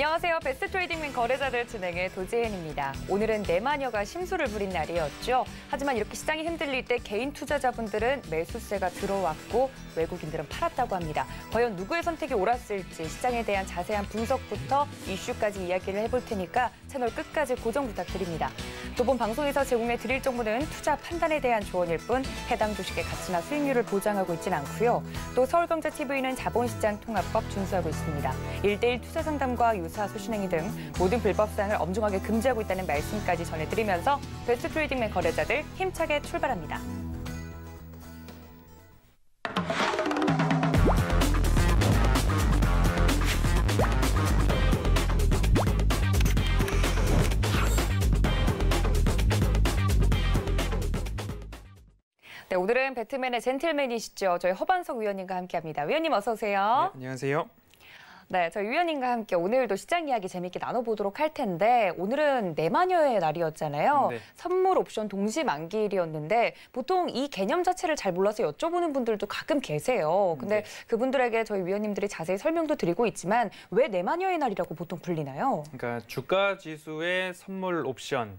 안녕하세요. 베스트 트레이딩맨 거래자들 진행의 도재현입니다 오늘은 내마녀가 심술을 부린 날이었죠. 하지만 이렇게 시장이 흔들릴 때 개인 투자자분들은 매수세가 들어왔고 외국인들은 팔았다고 합니다. 과연 누구의 선택이 옳았을지 시장에 대한 자세한 분석부터 이슈까지 이야기를 해볼 테니까 채널 끝까지 고정 부탁드립니다. 두 번 방송에서 제공해 드릴 정보는 투자 판단에 대한 조언일 뿐 해당 주식의 가치나 수익률을 보장하고 있진 않고요. 또 서울경제TV는 자본시장 통합법 준수하고 있습니다. 일대일 투자 상담과 유사 소신행위 등 모든 불법 사항을 엄중하게 금지하고 있다는 말씀까지 전해드리면서 베스트 트레이딩맨 거래자들 힘차게 출발합니다. 네, 오늘은 배트맨의 젠틀맨이시죠. 저희 허반석 위원님과 함께합니다. 위원님 어서 오세요. 네, 안녕하세요. 네, 저희 위원님과 함께 오늘도 시장 이야기 재밌게 나눠보도록 할 텐데 오늘은 내마녀의 날이었잖아요. 네. 선물 옵션 동시 만기일이었는데 보통 이 개념 자체를 잘 몰라서 여쭤보는 분들도 가끔 계세요. 근데 네. 그분들에게 저희 위원님들이 자세히 설명도 드리고 있지만 왜 내마녀의 날이라고 보통 불리나요? 그러니까 주가 지수의 선물 옵션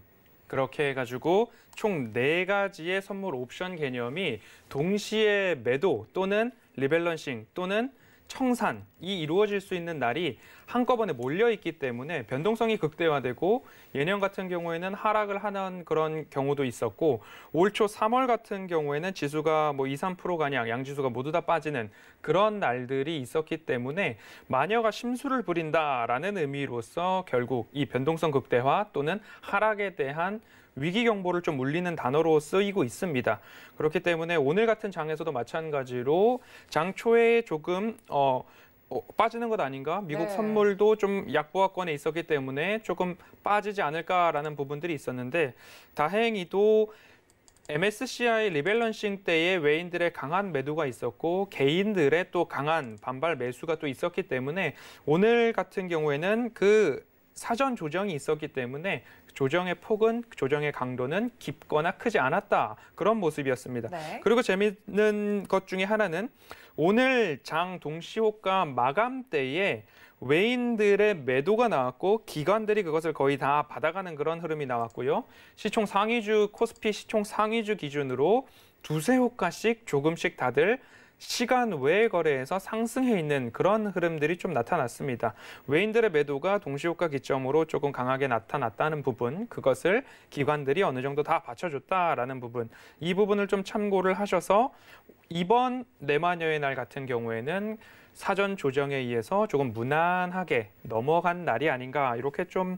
그렇게 해가지고 총4가지의 선물 옵션 개념이 동시에 매도 또는 리밸런싱 또는 청산이 이루어질 수 있는 날이 한꺼번에 몰려있기 때문에 변동성이 극대화되고 예년 같은 경우에는 하락을 하는 그런 경우도 있었고 올초 3월 같은 경우에는 지수가 뭐 2, 3%가량 양지수가 모두 다 빠지는 그런 날들이 있었기 때문에 마녀가 심술을 부린다라는 의미로서 결국 이 변동성 극대화 또는 하락에 대한 위기 경보를 좀울리는 단어로 쓰이고 있습니다. 그렇기 때문에 오늘 같은 장에서도 마찬가지로 장 초에 조금 어 어, 빠지는 것 아닌가? 미국 네. 선물도 좀 약보합권에 있었기 때문에 조금 빠지지 않을까라는 부분들이 있었는데 다행히도 MSCI 리밸런싱 때의 외인들의 강한 매도가 있었고 개인들의 또 강한 반발 매수가 또 있었기 때문에 오늘 같은 경우에는 그 사전 조정이 있었기 때문에 조정의 폭은 조정의 강도는 깊거나 크지 않았다. 그런 모습이었습니다. 네. 그리고 재미있는 것 중에 하나는 오늘 장 동시호가 마감 때에 외인들의 매도가 나왔고 기관들이 그것을 거의 다 받아가는 그런 흐름이 나왔고요. 시총 상위주 코스피 시총 상위주 기준으로 두세 호가씩 조금씩 다들 시간 외 거래에서 상승해 있는 그런 흐름들이 좀 나타났습니다. 외인들의 매도가 동시효과 기점으로 조금 강하게 나타났다는 부분, 그것을 기관들이 어느 정도 다 받쳐줬다라는 부분, 이 부분을 좀 참고를 하셔서 이번 내마녀의 날 같은 경우에는 사전 조정에 의해서 조금 무난하게 넘어간 날이 아닌가 이렇게 좀해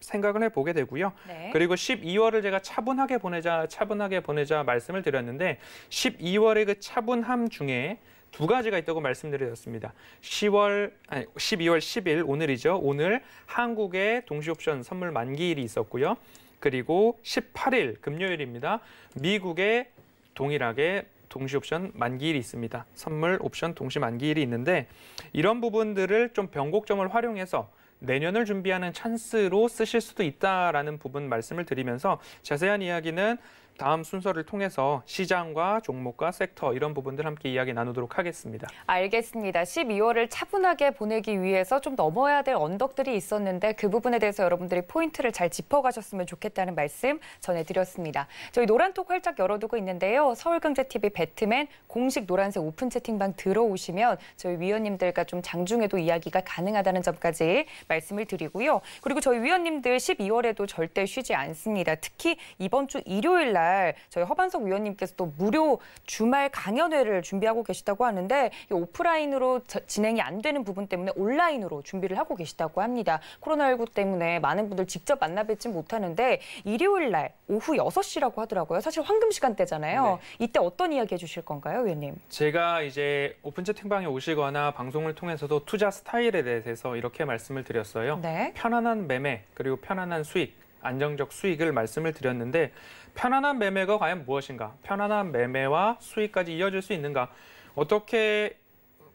생각을 해보게 되고요. 네. 그리고 12월을 제가 차분하게 보내자, 차분하게 보내자 말씀을 드렸는데 12월의 그 차분함 중에 두 가지가 있다고 말씀드렸습니다. 10월 아니 12월 10일 오늘이죠. 오늘 한국의 동시옵션 선물 만기일이 있었고요. 그리고 18일 금요일입니다. 미국의 동일하게 동시옵션 만기일이 있습니다. 선물 옵션 동시 만기일이 있는데 이런 부분들을 좀 변곡점을 활용해서 내년을 준비하는 찬스로 쓰실 수도 있다라는 부분 말씀을 드리면서 자세한 이야기는 다음 순서를 통해서 시장과 종목과 섹터 이런 부분들 함께 이야기 나누도록 하겠습니다. 알겠습니다. 12월을 차분하게 보내기 위해서 좀 넘어야 될 언덕들이 있었는데 그 부분에 대해서 여러분들이 포인트를 잘 짚어가셨으면 좋겠다는 말씀 전해드렸습니다. 저희 노란톡 활짝 열어두고 있는데요. 서울경제TV 배트맨 공식 노란색 오픈 채팅방 들어오시면 저희 위원님들과 좀 장중에도 이야기가 가능하다는 점까지 말씀을 드리고요. 그리고 저희 위원님들 12월에도 절대 쉬지 않습니다. 특히 이번 주 일요일 날날 저희 허반석 위원님께서 또 무료 주말 강연회를 준비하고 계시다고 하는데 오프라인으로 저, 진행이 안 되는 부분 때문에 온라인으로 준비를 하고 계시다고 합니다. 코로나19 때문에 많은 분들 직접 만나 뵙지 못하는데 일요일 날 오후 6시라고 하더라고요. 사실 황금 시간대잖아요. 네. 이때 어떤 이야기 해주실 건가요, 위원님? 제가 이제 오픈 채팅방에 오시거나 방송을 통해서도 투자 스타일에 대해서 이렇게 말씀을 드렸어요. 네. 편안한 매매 그리고 편안한 수익 안정적 수익을 말씀을 드렸는데 편안한 매매가 과연 무엇인가? 편안한 매매와 수익까지 이어질 수 있는가? 어떻게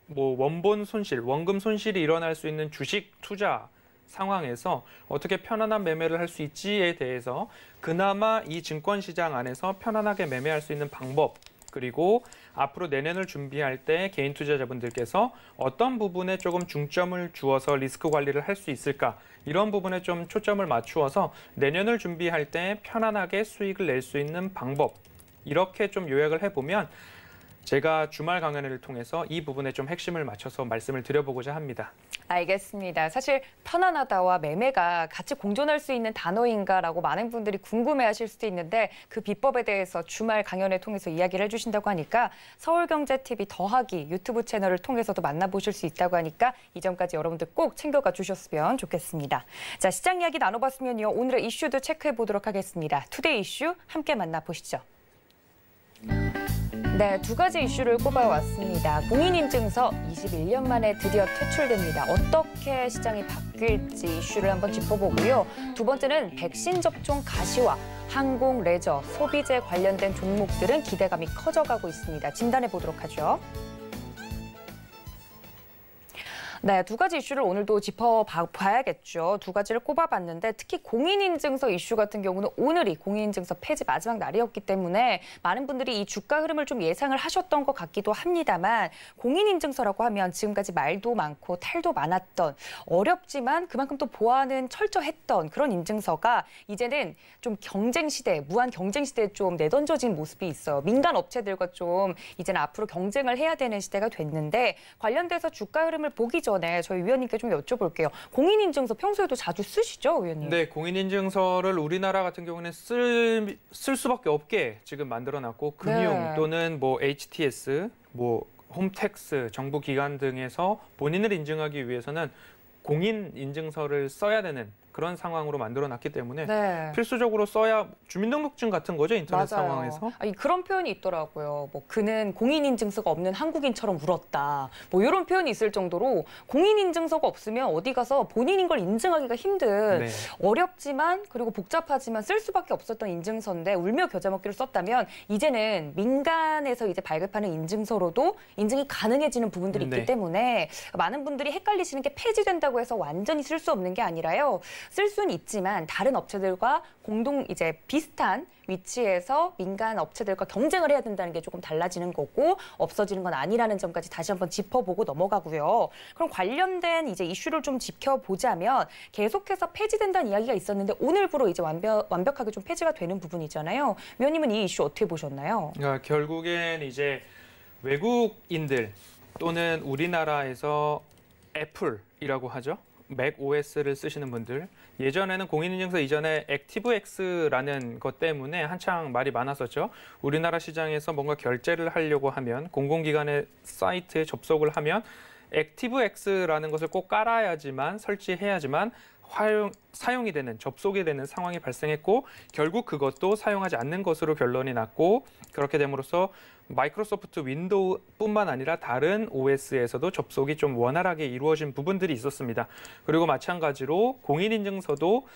뭐 원본 손실, 원금 손실이 일어날 수 있는 주식 투자 상황에서 어떻게 편안한 매매를 할 수 있지에 대해서 그나마 이 증권 시장 안에서 편안하게 매매할 수 있는 방법 그리고 앞으로 내년을 준비할 때 개인 투자자분들께서 어떤 부분에 조금 중점을 주어서 리스크 관리를 할 수 있을까 이런 부분에 좀 초점을 맞추어서 내년을 준비할 때 편안하게 수익을 낼 수 있는 방법 이렇게 좀 요약을 해보면 제가 주말 강연회를 통해서 이 부분에 좀 핵심을 맞춰서 말씀을 드려보고자 합니다. 알겠습니다. 사실 편안하다와 매매가 같이 공존할 수 있는 단어인가라고 많은 분들이 궁금해하실 수도 있는데 그 비법에 대해서 주말 강연회 통해서 이야기를 해주신다고 하니까 서울경제TV 더하기 유튜브 채널을 통해서도 만나보실 수 있다고 하니까 이 점까지 여러분들 꼭 챙겨가 주셨으면 좋겠습니다. 자 시장 이야기 나눠봤으면요. 오늘의 이슈도 체크해보도록 하겠습니다. 투데이 이슈 함께 만나보시죠. 네, 두 가지 이슈를 꼽아왔습니다. 공인인증서 21년 만에 드디어 퇴출됩니다. 어떻게 시장이 바뀔지 이슈를 한번 짚어보고요. 두 번째는 백신 접종 가시화, 항공, 레저, 소비재 관련된 종목들은 기대감이 커져가고 있습니다. 진단해 보도록 하죠. 네, 두 가지 이슈를 오늘도 짚어봐야겠죠. 두 가지를 꼽아봤는데 특히 공인인증서 이슈 같은 경우는 오늘이 공인인증서 폐지 마지막 날이었기 때문에 많은 분들이 이 주가 흐름을 좀 예상을 하셨던 것 같기도 합니다만 공인인증서라고 하면 지금까지 말도 많고 탈도 많았던 어렵지만 그만큼 또 보안은 철저했던 그런 인증서가 이제는 좀 경쟁 시대, 무한 경쟁 시대에 좀 내던져진 모습이 있어요. 민간 업체들과 좀 이제는 앞으로 경쟁을 해야 되는 시대가 됐는데 관련돼서 주가 흐름을 보기 전 전에 저희 위원님께 좀 여쭤볼게요. 공인인증서 평소에도 자주 쓰시죠, 위원님? 네, 공인인증서를 우리나라 같은 경우는 쓸, 쓸 수밖에 없게 지금 만들어놨고 금융 네. 또는 뭐 HTS, 뭐 홈택스, 정부기관 등에서 본인을 인증하기 위해서는 공인 인증서를 써야 되는 그런 상황으로 만들어 놨기 때문에 네. 필수적으로 써야 주민등록증 같은 거죠 인터넷 맞아요. 상황에서 아니, 그런 표현이 있더라고요 뭐 그는 공인인증서가 없는 한국인처럼 울었다 뭐 이런 표현이 있을 정도로 공인인증서가 없으면 어디 가서 본인인 걸 인증하기가 힘든 네. 어렵지만 그리고 복잡하지만 쓸 수밖에 없었던 인증서인데 울며 겨자 먹기를 썼다면 이제는 민간에서 이제 발급하는 인증서로도 인증이 가능해지는 부분들이 있기 네. 때문에 많은 분들이 헷갈리시는 게 폐지된다고 해서 완전히 쓸 수 없는 게 아니라요. 쓸 수는 있지만 다른 업체들과 공동 이제 비슷한 위치에서 민간 업체들과 경쟁을 해야 된다는 게 조금 달라지는 거고 없어지는 건 아니라는 점까지 다시 한번 짚어보고 넘어가고요. 그럼 관련된 이제 이슈를 좀 지켜보자면 계속해서 폐지된다는 이야기가 있었는데 오늘부로 이제 완벽, 완벽하게 좀 폐지가 되는 부분이잖아요. 위원님은 이 이슈 어떻게 보셨나요? 그 결국엔 이제 외국인들 또는 우리나라에서 애플이라고 하죠. 맥 OS를 쓰시는 분들 예전에는 공인인증서 이전에 액티브X라는 것 때문에 한창 말이 많았었죠. 우리나라 시장에서 뭔가 결제를 하려고 하면 공공기관의 사이트에 접속을 하면 액티브X라는 것을 꼭 깔아야지만 설치해야지만 활용, 사용이 되는 접속이 되는 상황이 발생했고 결국 그것도 사용하지 않는 것으로 결론이 났고 그렇게 됨으로써 마이크로소프트 윈도우뿐만 아니라 다른 OS에서도 접속이 좀 원활하게 이루어진 부분들이 있었습니다. 그리고 마찬가지로 공인인증서도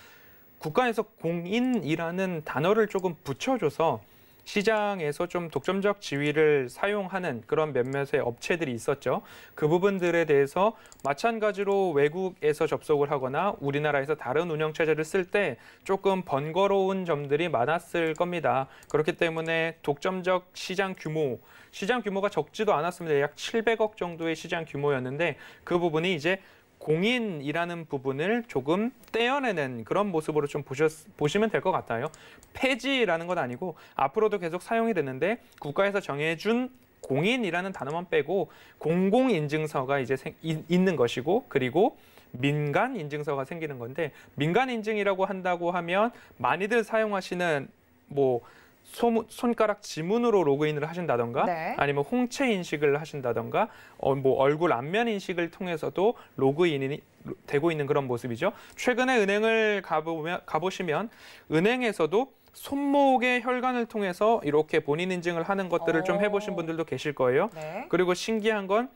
국가에서 공인이라는 단어를 조금 붙여줘서 시장에서 좀 독점적 지위를 사용하는 그런 몇몇의 업체들이 있었죠. 그 부분들에 대해서 마찬가지로 외국에서 접속을 하거나 우리나라에서 다른 운영체제를 쓸 때 조금 번거로운 점들이 많았을 겁니다. 그렇기 때문에 독점적 시장 규모, 시장 규모가 적지도 않았습니다. 약 700억 정도의 시장 규모였는데 그 부분이 이제 공인이라는 부분을 조금 떼어내는 그런 모습으로 좀 보셨, 보시면 될 것 같아요. 폐지라는 건 아니고 앞으로도 계속 사용이 되는데 국가에서 정해준 공인이라는 단어만 빼고 공공인증서가 이제 생, 이, 있는 것이고 그리고 민간 인증서가 생기는 건데 민간 인증이라고 한다고 하면 많이들 사용하시는 뭐 소무, 손가락 지문으로 로그인을 하신다던가 네. 아니면 홍채 인식을 하신다던가 어, 뭐 얼굴 안면 인식을 통해서도 로그인이 되고 있는 그런 모습이죠. 최근에 은행을 가보면, 가보시면 은행에서도 손목의 혈관을 통해서 이렇게 본인 인증을 하는 것들을 오. 좀 해보신 분들도 계실 거예요. 네. 그리고 신기한 건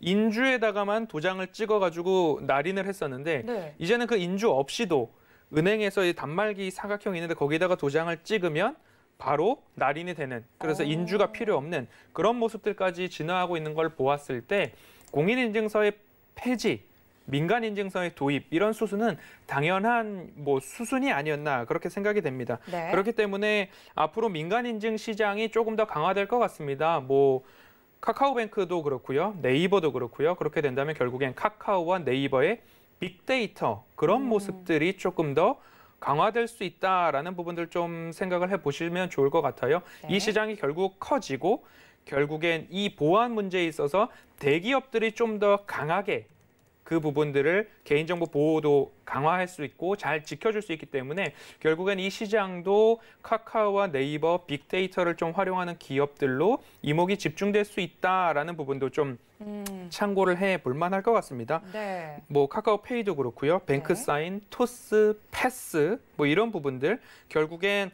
인주에다가만 도장을 찍어가지고 날인을 했었는데 네. 이제는 그 인주 없이도 은행에서 단말기 사각형 이 있는데 거기다가 도장을 찍으면 바로 날인이 되는 그래서 오. 어. 인주가 필요 없는 그런 모습들까지 진화하고 있는 걸 보았을 때 공인인증서의 폐지 민간 인증서의 도입 이런 수순은 당연한 뭐 수순이 아니었나 그렇게 생각이 됩니다. 네. 그렇기 때문에 앞으로 민간 인증 시장이 조금 더 강화될 것 같습니다. 뭐 카카오뱅크도 그렇고요. 네이버도 그렇고요. 그렇게 된다면 결국엔 카카오와 네이버의 빅데이터 그런 음. 모습들이 조금 더 강화될 수 있다라는 부분들 좀 생각을 해보시면 좋을 것 같아요. 네. 이 시장이 결국 커지고 결국엔 이 보안 문제에 있어서 대기업들이 좀 더 강하게 그 부분들을 개인정보 보호도 강화할 수 있고 잘 지켜줄 수 있기 때문에 결국엔 이 시장도 카카오와 네이버 빅데이터를 좀 활용하는 기업들로 이목이 집중될 수 있다라는 부분도 좀 음. 참고를 해 볼 만할 것 같습니다. 네. 뭐 카카오페이도 그렇고요. 뱅크사인, 네. 토스, 패스 뭐 이런 부분들 결국엔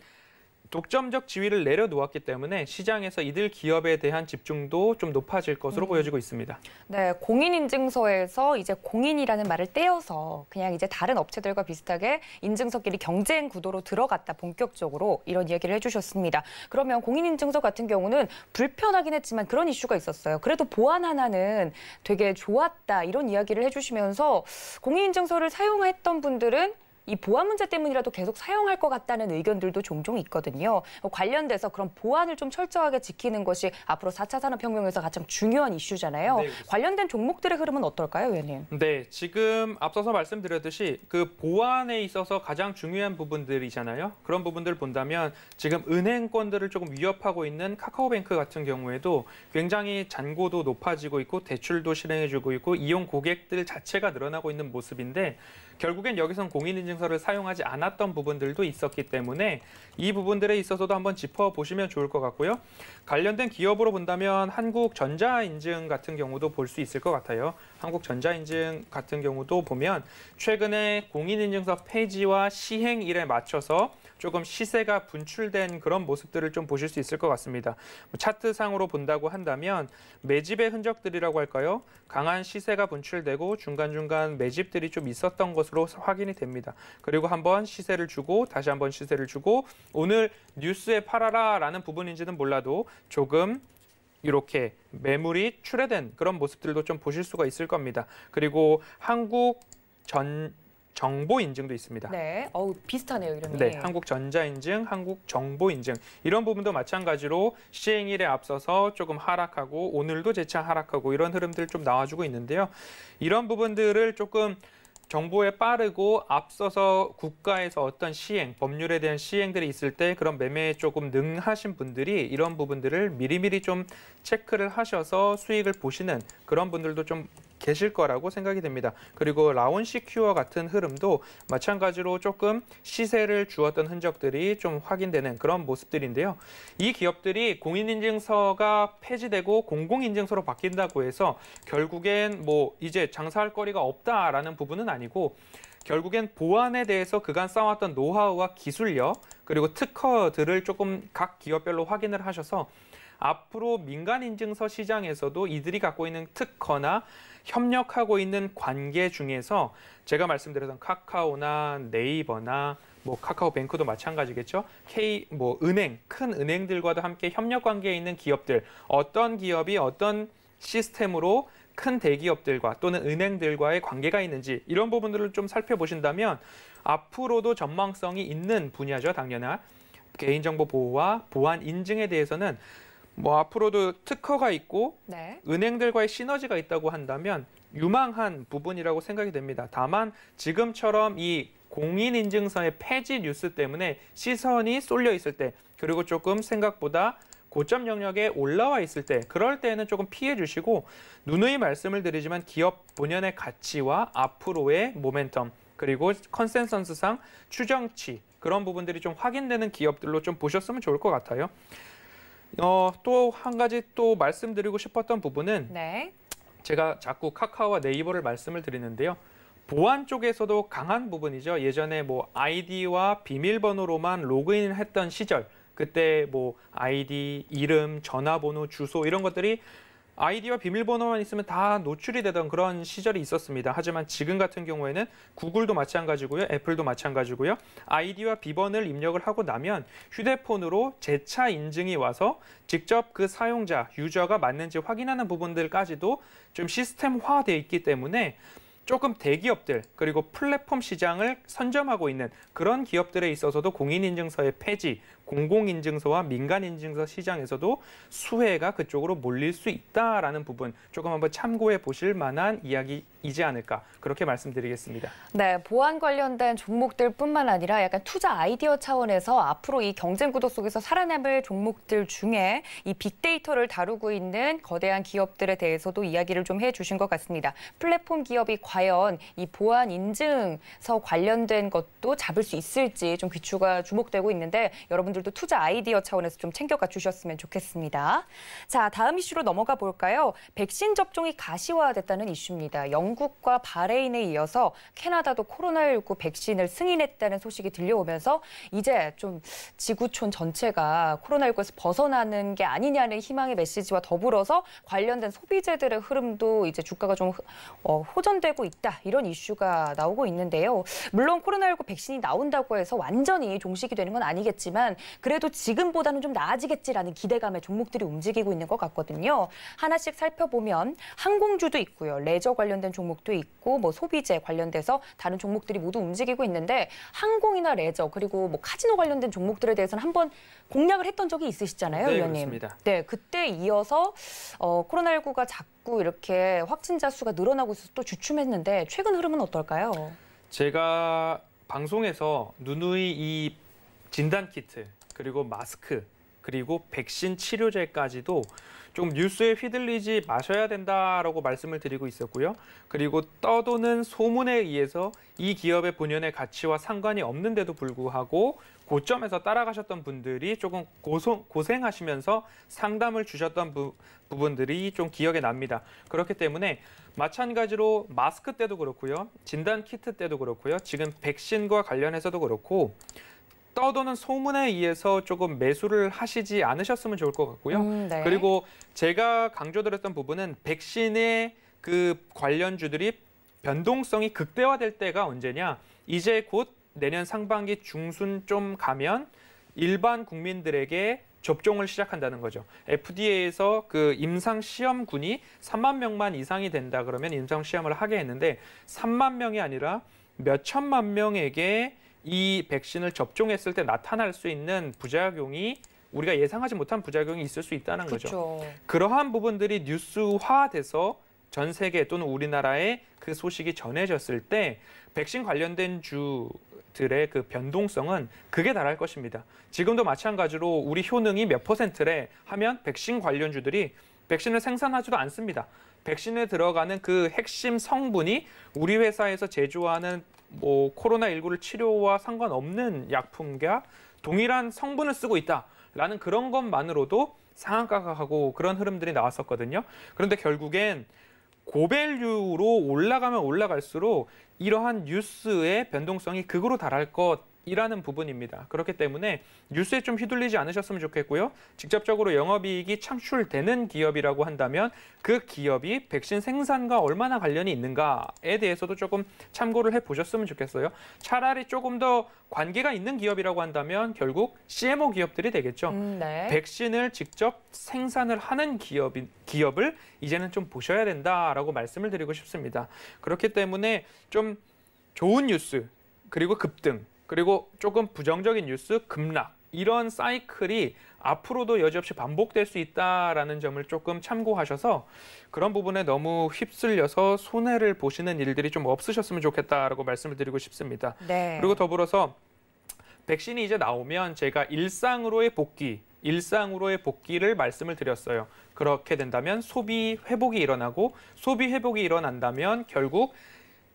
독점적 지위를 내려놓았기 때문에 시장에서 이들 기업에 대한 집중도 좀 높아질 것으로 음. 보여지고 있습니다. 네, 공인인증서에서 이제 공인이라는 말을 떼어서 그냥 이제 다른 업체들과 비슷하게 인증서끼리 경쟁 구도로 들어갔다 본격적으로 이런 이야기를 해주셨습니다. 그러면 공인인증서 같은 경우는 불편하긴 했지만 그런 이슈가 있었어요. 그래도 보안 하나는 되게 좋았다 이런 이야기를 해주시면서 공인인증서를 사용했던 분들은 이 보안 문제 때문이라도 계속 사용할 것 같다는 의견들도 종종 있거든요. 관련돼서 그런 보안을 좀 철저하게 지키는 것이 앞으로 4차 산업혁명에서 가장 중요한 이슈잖아요. 네, 관련된 종목들의 흐름은 어떨까요, 위원님? 네, 지금 앞서서 말씀드렸듯이 그 보안에 있어서 가장 중요한 부분들이잖아요. 그런 부분들 을 본다면 지금 은행권들을 조금 위협하고 있는 카카오뱅크 같은 경우에도 굉장히 잔고도 높아지고 있고 대출도 실행해주고 있고 이용 고객들 자체가 늘어나고 있는 모습인데 결국엔 여기선 공인인증서를 사용하지 않았던 부분들도 있었기 때문에 이 부분들에 있어서도 한번 짚어보시면 좋을 것 같고요. 관련된 기업으로 본다면 한국전자인증 같은 경우도 볼 수 있을 것 같아요. 한국전자인증 같은 경우도 보면 최근에 공인인증서 폐지와 시행일에 맞춰서 조금 시세가 분출된 그런 모습들을 좀 보실 수 있을 것 같습니다. 뭐 차트상으로 본다고 한다면 매집의 흔적들이라고 할까요? 강한 시세가 분출되고 중간중간 매집들이 좀 있었던 것으로 확인이 됩니다. 그리고 한번 시세를 주고 다시 한번 시세를 주고 오늘 뉴스에 팔아라라는 부분인지는 몰라도 조금 이렇게 매물이 출회된 그런 모습들도 좀 보실 수가 있을 겁니다. 그리고 한국 전 정보 인증도 있습니다. 네, 어우 비슷하네요 이름이. 네, 한국 전자 인증, 한국 정보 인증 이런 부분도 마찬가지로 시행일에 앞서서 조금 하락하고 오늘도 재차 하락하고 이런 흐름들 좀 나와주고 있는데요. 이런 부분들을 조금 정보에 빠르고 앞서서 국가에서 어떤 시행, 법률에 대한 시행들이 있을 때 그런 매매에 조금 능하신 분들이 이런 부분들을 미리미리 좀 체크를 하셔서 수익을 보시는 그런 분들도 좀 계실 거라고 생각이 됩니다. 그리고 라온 시큐어 같은 흐름도 마찬가지로 조금 시세를 주었던 흔적들이 좀 확인되는 그런 모습들인데요. 이 기업들이 공인인증서가 폐지되고 공공인증서로 바뀐다고 해서 결국엔 뭐 이제 장사할 거리가 없다라는 부분은 아니고 결국엔 보안에 대해서 그간 쌓아왔던 노하우와 기술력 그리고 특허들을 조금 각 기업별로 확인을 하셔서 앞으로 민간인증서 시장에서도 이들이 갖고 있는 특허나 협력하고 있는 관계 중에서 제가 말씀드렸던 카카오나 네이버나 뭐 카카오뱅크도 마찬가지겠죠. K 뭐 은행 큰 은행들과도 함께 협력 관계에 있는 기업들 어떤 기업이 어떤 시스템으로 큰 대기업들과 또는 은행들과의 관계가 있는지 이런 부분들을 좀 살펴보신다면 앞으로도 전망성이 있는 분야죠. 당연한 개인정보 보호와 보안 인증에 대해서는 뭐 앞으로도 특허가 있고 네. 은행들과의 시너지가 있다고 한다면 유망한 부분이라고 생각이 됩니다. 다만 지금처럼 이 공인인증서의 폐지 뉴스 때문에 시선이 쏠려 있을 때 그리고 조금 생각보다 고점 영역에 올라와 있을 때 그럴 때에는 조금 피해 주시고 누누이 말씀을 드리지만 기업 본연의 가치와 앞으로의 모멘텀 그리고 컨센서스상 추정치 그런 부분들이 좀 확인되는 기업들로 좀 보셨으면 좋을 것 같아요. 어, 또한 가지 또 말씀드리고 싶었던 부분은 네. 제가 자꾸 카카오와 네이버를 말씀을 드리는데요. 보안 쪽에서도 강한 부분이죠. 예전에 뭐 아이디와 비밀번호로만 로그인을 했던 시절 그때 뭐 아이디, 이름, 전화번호, 주소 이런 것들이 아이디와 비밀번호만 있으면 다 노출이 되던 그런 시절이 있었습니다. 하지만 지금 같은 경우에는 구글도 마찬가지고요. 애플도 마찬가지고요. 아이디와 비번을 입력을 하고 나면 휴대폰으로 재차 인증이 와서 직접 그 사용자, 유저가 맞는지 확인하는 부분들까지도 좀 시스템화되어 있기 때문에 조금 대기업들 그리고 플랫폼 시장을 선점하고 있는 그런 기업들에 있어서도 공인인증서의 폐지 공공인증서와 민간인증서 시장에서도 수혜가 그쪽으로 몰릴 수 있다라는 부분 조금 한번 참고해 보실 만한 이야기이지 않을까 그렇게 말씀드리겠습니다. 네, 보안 관련된 종목들뿐만 아니라 약간 투자 아이디어 차원에서 앞으로 이 경쟁 구도 속에서 살아남을 종목들 중에 이 빅데이터를 다루고 있는 거대한 기업들에 대해서도 이야기를 좀 해주신 것 같습니다. 플랫폼 기업이 과연 이 보안 인증서 관련된 것도 잡을 수 있을지 좀 귀추가 주목되고 있는데 여러분들 여들도 투자 아이디어 차원에서 좀 챙겨가 주셨으면 좋겠습니다. 자, 다음 이슈로 넘어가 볼까요? 백신 접종이 가시화됐다는 이슈입니다. 영국과 바레인에 이어서 캐나다도 코로나19 백신을 승인했다는 소식이 들려오면서 이제 좀 지구촌 전체가 코로나19에서 벗어나는 게 아니냐는 희망의 메시지와 더불어서 관련된 소비재들의 흐름도 이제 주가가 좀 어, 호전되고 있다 이런 이슈가 나오고 있는데요. 물론 코로나19 백신이 나온다고 해서 완전히 종식이 되는 건 아니겠지만 그래도 지금보다는 좀 나아지겠지라는 기대감에 종목들이 움직이고 있는 것 같거든요. 하나씩 살펴보면 항공주도 있고요. 레저 관련된 종목도 있고 뭐 소비재 관련돼서 다른 종목들이 모두 움직이고 있는데 항공이나 레저 그리고 뭐 카지노 관련된 종목들에 대해서는 한 번 공략을 했던 적이 있으시잖아요, 네, 위원님. 그렇습니다. 네, 그때 이어서 어, 코로나19가 자꾸 이렇게 확진자 수가 늘어나고 있어서 또 주춤했는데 최근 흐름은 어떨까요? 제가 방송에서 누누이 이 진단 키트, 그리고 마스크, 그리고 백신 치료제까지도 좀 뉴스에 휘둘리지 마셔야 된다라고 말씀을 드리고 있었고요. 그리고 떠도는 소문에 의해서 이 기업의 본연의 가치와 상관이 없는데도 불구하고 고점에서 따라가셨던 분들이 조금 고소, 고생하시면서 상담을 주셨던 부, 부분들이 좀 기억에 납니다. 그렇기 때문에 마찬가지로 마스크 때도 그렇고요. 진단 키트 때도 그렇고요. 지금 백신과 관련해서도 그렇고 떠도는 소문에 의해서 조금 매수를 하시지 않으셨으면 좋을 것 같고요. 음, 네. 그리고 제가 강조드렸던 부분은 백신의 그 관련주들이 변동성이 극대화될 때가 언제냐? 이제 곧 내년 상반기 중순 좀 가면 일반 국민들에게 접종을 시작한다는 거죠. FDA에서 그 임상 시험군이 3만 명만 이상이 된다 그러면 임상 시험을 하게 했는데 3만 명이 아니라 몇 천만 명에게 이 백신을 접종했을 때 나타날 수 있는 부작용이 우리가 예상하지 못한 부작용이 있을 수 있다는 그죠 거죠. 그렇죠. 그러한 부분들이 뉴스화돼서 전 세계 또는 우리나라에 그 소식이 전해졌을 때 백신 관련된 주들의 그 변동성은 극에 달할 것입니다. 지금도 마찬가지로 우리 효능이 몇 퍼센트래 하면 백신 관련 주들이 백신을 생산하지도 않습니다. 백신에 들어가는 그 핵심 성분이 우리 회사에서 제조하는 뭐 코로나19를 치료와 상관없는 약품과 동일한 성분을 쓰고 있다라는 그런 것만으로도 상한가하고 그런 흐름들이 나왔었거든요. 그런데 결국엔 고밸류로 올라가면 올라갈수록 이러한 뉴스의 변동성이 극으로 달할 것 이라는 부분입니다. 그렇기 때문에 뉴스에 좀 휘둘리지 않으셨으면 좋겠고요. 직접적으로 영업이익이 창출되는 기업이라고 한다면 그 기업이 백신 생산과 얼마나 관련이 있는가에 대해서도 조금 참고를 해보셨으면 좋겠어요. 차라리 조금 더 관계가 있는 기업이라고 한다면 결국 CMO 기업들이 되겠죠. 음, 네. 백신을 직접 생산을 하는 기업, 기업을 이제는 좀 보셔야 된다라고 말씀을 드리고 싶습니다. 그렇기 때문에 좀 좋은 뉴스, 그리고 급등, 그리고 조금 부정적인 뉴스 급락 이런 사이클이 앞으로도 여지없이 반복될 수 있다라는 점을 조금 참고하셔서 그런 부분에 너무 휩쓸려서 손해를 보시는 일들이 좀 없으셨으면 좋겠다라고 말씀을 드리고 싶습니다. 네. 그리고 더불어서 백신이 이제 나오면 제가 일상으로의 복귀, 일상으로의 복귀를 말씀을 드렸어요. 그렇게 된다면 소비 회복이 일어나고 소비 회복이 일어난다면 결국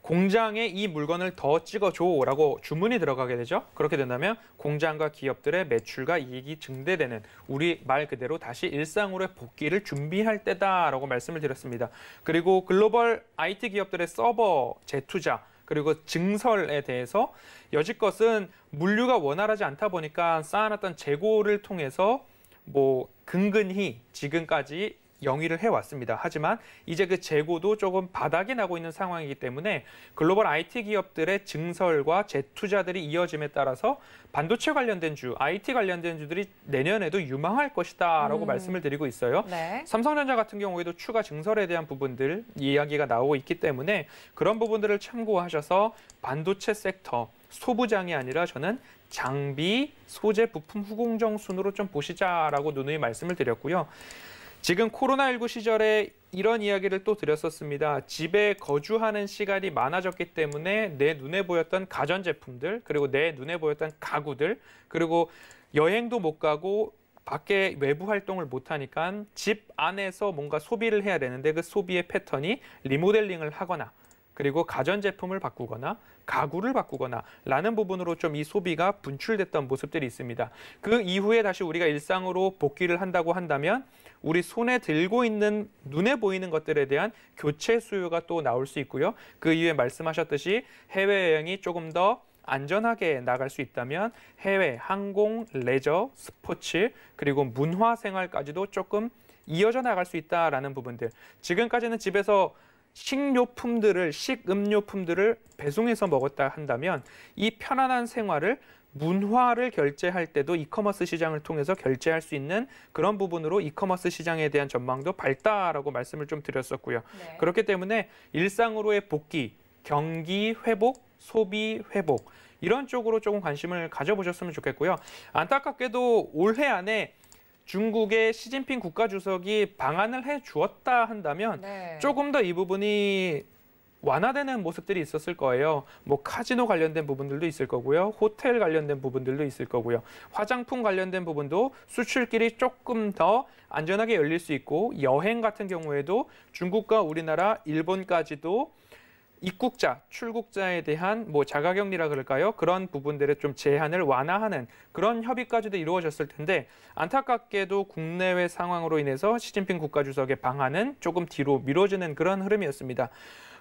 공장에 이 물건을 더 찍어줘라고 주문이 들어가게 되죠. 그렇게 된다면 공장과 기업들의 매출과 이익이 증대되는 우리 말 그대로 다시 일상으로의 복귀를 준비할 때다라고 말씀을 드렸습니다. 그리고 글로벌 IT 기업들의 서버 재투자 그리고 증설에 대해서 여지껏은 물류가 원활하지 않다 보니까 쌓아놨던 재고를 통해서 뭐 근근히 지금까지 영위를 해왔습니다. 하지만 이제 그 재고도 조금 바닥이 나고 있는 상황이기 때문에 글로벌 IT 기업들의 증설과 재투자들이 이어짐에 따라서 반도체 관련된 주, IT 관련된 주들이 내년에도 유망할 것이다 라고 음. 말씀을 드리고 있어요. 네. 삼성전자 같은 경우에도 추가 증설에 대한 부분들 이야기가 나오고 있기 때문에 그런 부분들을 참고하셔서 반도체 섹터, 소부장이 아니라 저는 장비, 소재, 부품 후공정 순으로 좀 보시자라고 누누이 말씀을 드렸고요. 지금 코로나19 시절에 이런 이야기를 또 드렸었습니다. 집에 거주하는 시간이 많아졌기 때문에 내 눈에 보였던 가전제품들, 그리고 내 눈에 보였던 가구들, 그리고 여행도 못 가고 밖에 외부 활동을 못하니까 집 안에서 뭔가 소비를 해야 되는데 그 소비의 패턴이 리모델링을 하거나 그리고 가전제품을 바꾸거나 가구를 바꾸거나 라는 부분으로 좀 이 소비가 분출됐던 모습들이 있습니다. 그 이후에 다시 우리가 일상으로 복귀를 한다고 한다면 우리 손에 들고 있는 눈에 보이는 것들에 대한 교체 수요가 또 나올 수 있고요. 그 이후에 말씀하셨듯이 해외여행이 조금 더 안전하게 나갈 수 있다면 해외 항공, 레저, 스포츠 그리고 문화 생활까지도 조금 이어져 나갈 수 있다라는 부분들. 지금까지는 집에서 식료품들을 식음료품들을 배송해서 먹었다 한다면 이 편안한 생활을 문화를 결제할 때도 이커머스 시장을 통해서 결제할 수 있는 그런 부분으로 이커머스 시장에 대한 전망도 밝다라고 말씀을 좀 드렸었고요. 네. 그렇기 때문에 일상으로의 복귀, 경기 회복, 소비 회복 이런 쪽으로 조금 관심을 가져보셨으면 좋겠고요. 안타깝게도 올해 안에 중국의 시진핑 국가주석이 방안을 해 주었다 한다면 네. 조금 더 이 부분이 완화되는 모습들이 있었을 거예요. 뭐 카지노 관련된 부분들도 있을 거고요. 호텔 관련된 부분들도 있을 거고요. 화장품 관련된 부분도 수출길이 조금 더 안전하게 열릴 수 있고 여행 같은 경우에도 중국과 우리나라, 일본까지도 입국자, 출국자에 대한 뭐 자가격리라 그럴까요? 그런 부분들의 좀 제한을 완화하는 그런 협의까지도 이루어졌을 텐데 안타깝게도 국내외 상황으로 인해서 시진핑 국가주석의 방안은 조금 뒤로 미뤄지는 그런 흐름이었습니다.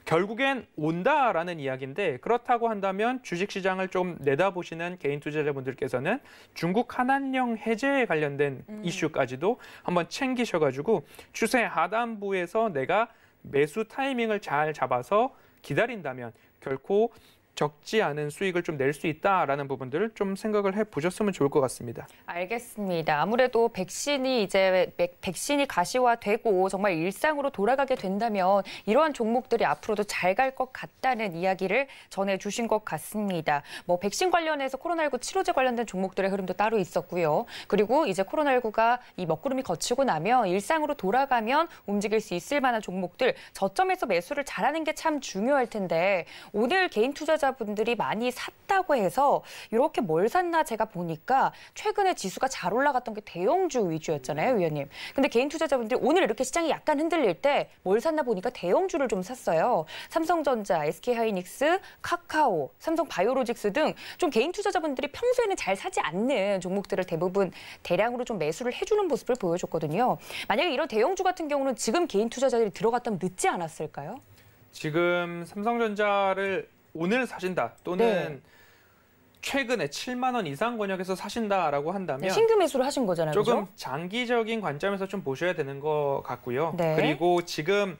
결국엔 온다라는 이야기인데 그렇다고 한다면 주식시장을 좀 내다보시는 개인 투자자분들께서는 중국 한한령 해제에 관련된 음. 이슈까지도 한번 챙기셔가지고 추세 하단부에서 내가 매수 타이밍을 잘 잡아서 기다린다면 결코 적지 않은 수익을 좀 낼 수 있다라는 부분들을 좀 생각을 해보셨으면 좋을 것 같습니다. 알겠습니다. 아무래도 백신이 이제 백신이 가시화되고 정말 일상으로 돌아가게 된다면 이러한 종목들이 앞으로도 잘 갈 것 같다는 이야기를 전해주신 것 같습니다. 뭐 백신 관련해서 코로나19 치료제 관련된 종목들의 흐름도 따로 있었고요. 그리고 이제 코로나19가 이 먹구름이 거치고 나면 일상으로 돌아가면 움직일 수 있을 만한 종목들 저점에서 매수를 잘하는 게 참 중요할 텐데 오늘 개인 투자자 소비자분들이 많이 샀다고 해서 이렇게 뭘 샀나 제가 보니까 최근에 지수가 잘 올라갔던 게 대형주 위주였잖아요, 위원님. 음. 근데 개인 투자자분들이 오늘 이렇게 시장이 약간 흔들릴 때 뭘 샀나 보니까 대형주를 좀 샀어요. 삼성전자, SK하이닉스, 카카오, 삼성바이오로직스 등 좀 개인 투자자분들이 평소에는 잘 사지 않는 종목들을 대부분 대량으로 좀 매수를 해주는 모습을 보여줬거든요. 만약에 이런 대형주 같은 경우는 지금 개인 투자자들이 들어갔다면 늦지 않았을까요? 지금 삼성전자를 오늘 사신다 또는 네. 최근에 7만 원 이상 권역에서 사신다라고 한다면 네, 신금매수를 하신 거잖아요. 조금 그죠? 장기적인 관점에서 좀 보셔야 되는 것 같고요. 네. 그리고 지금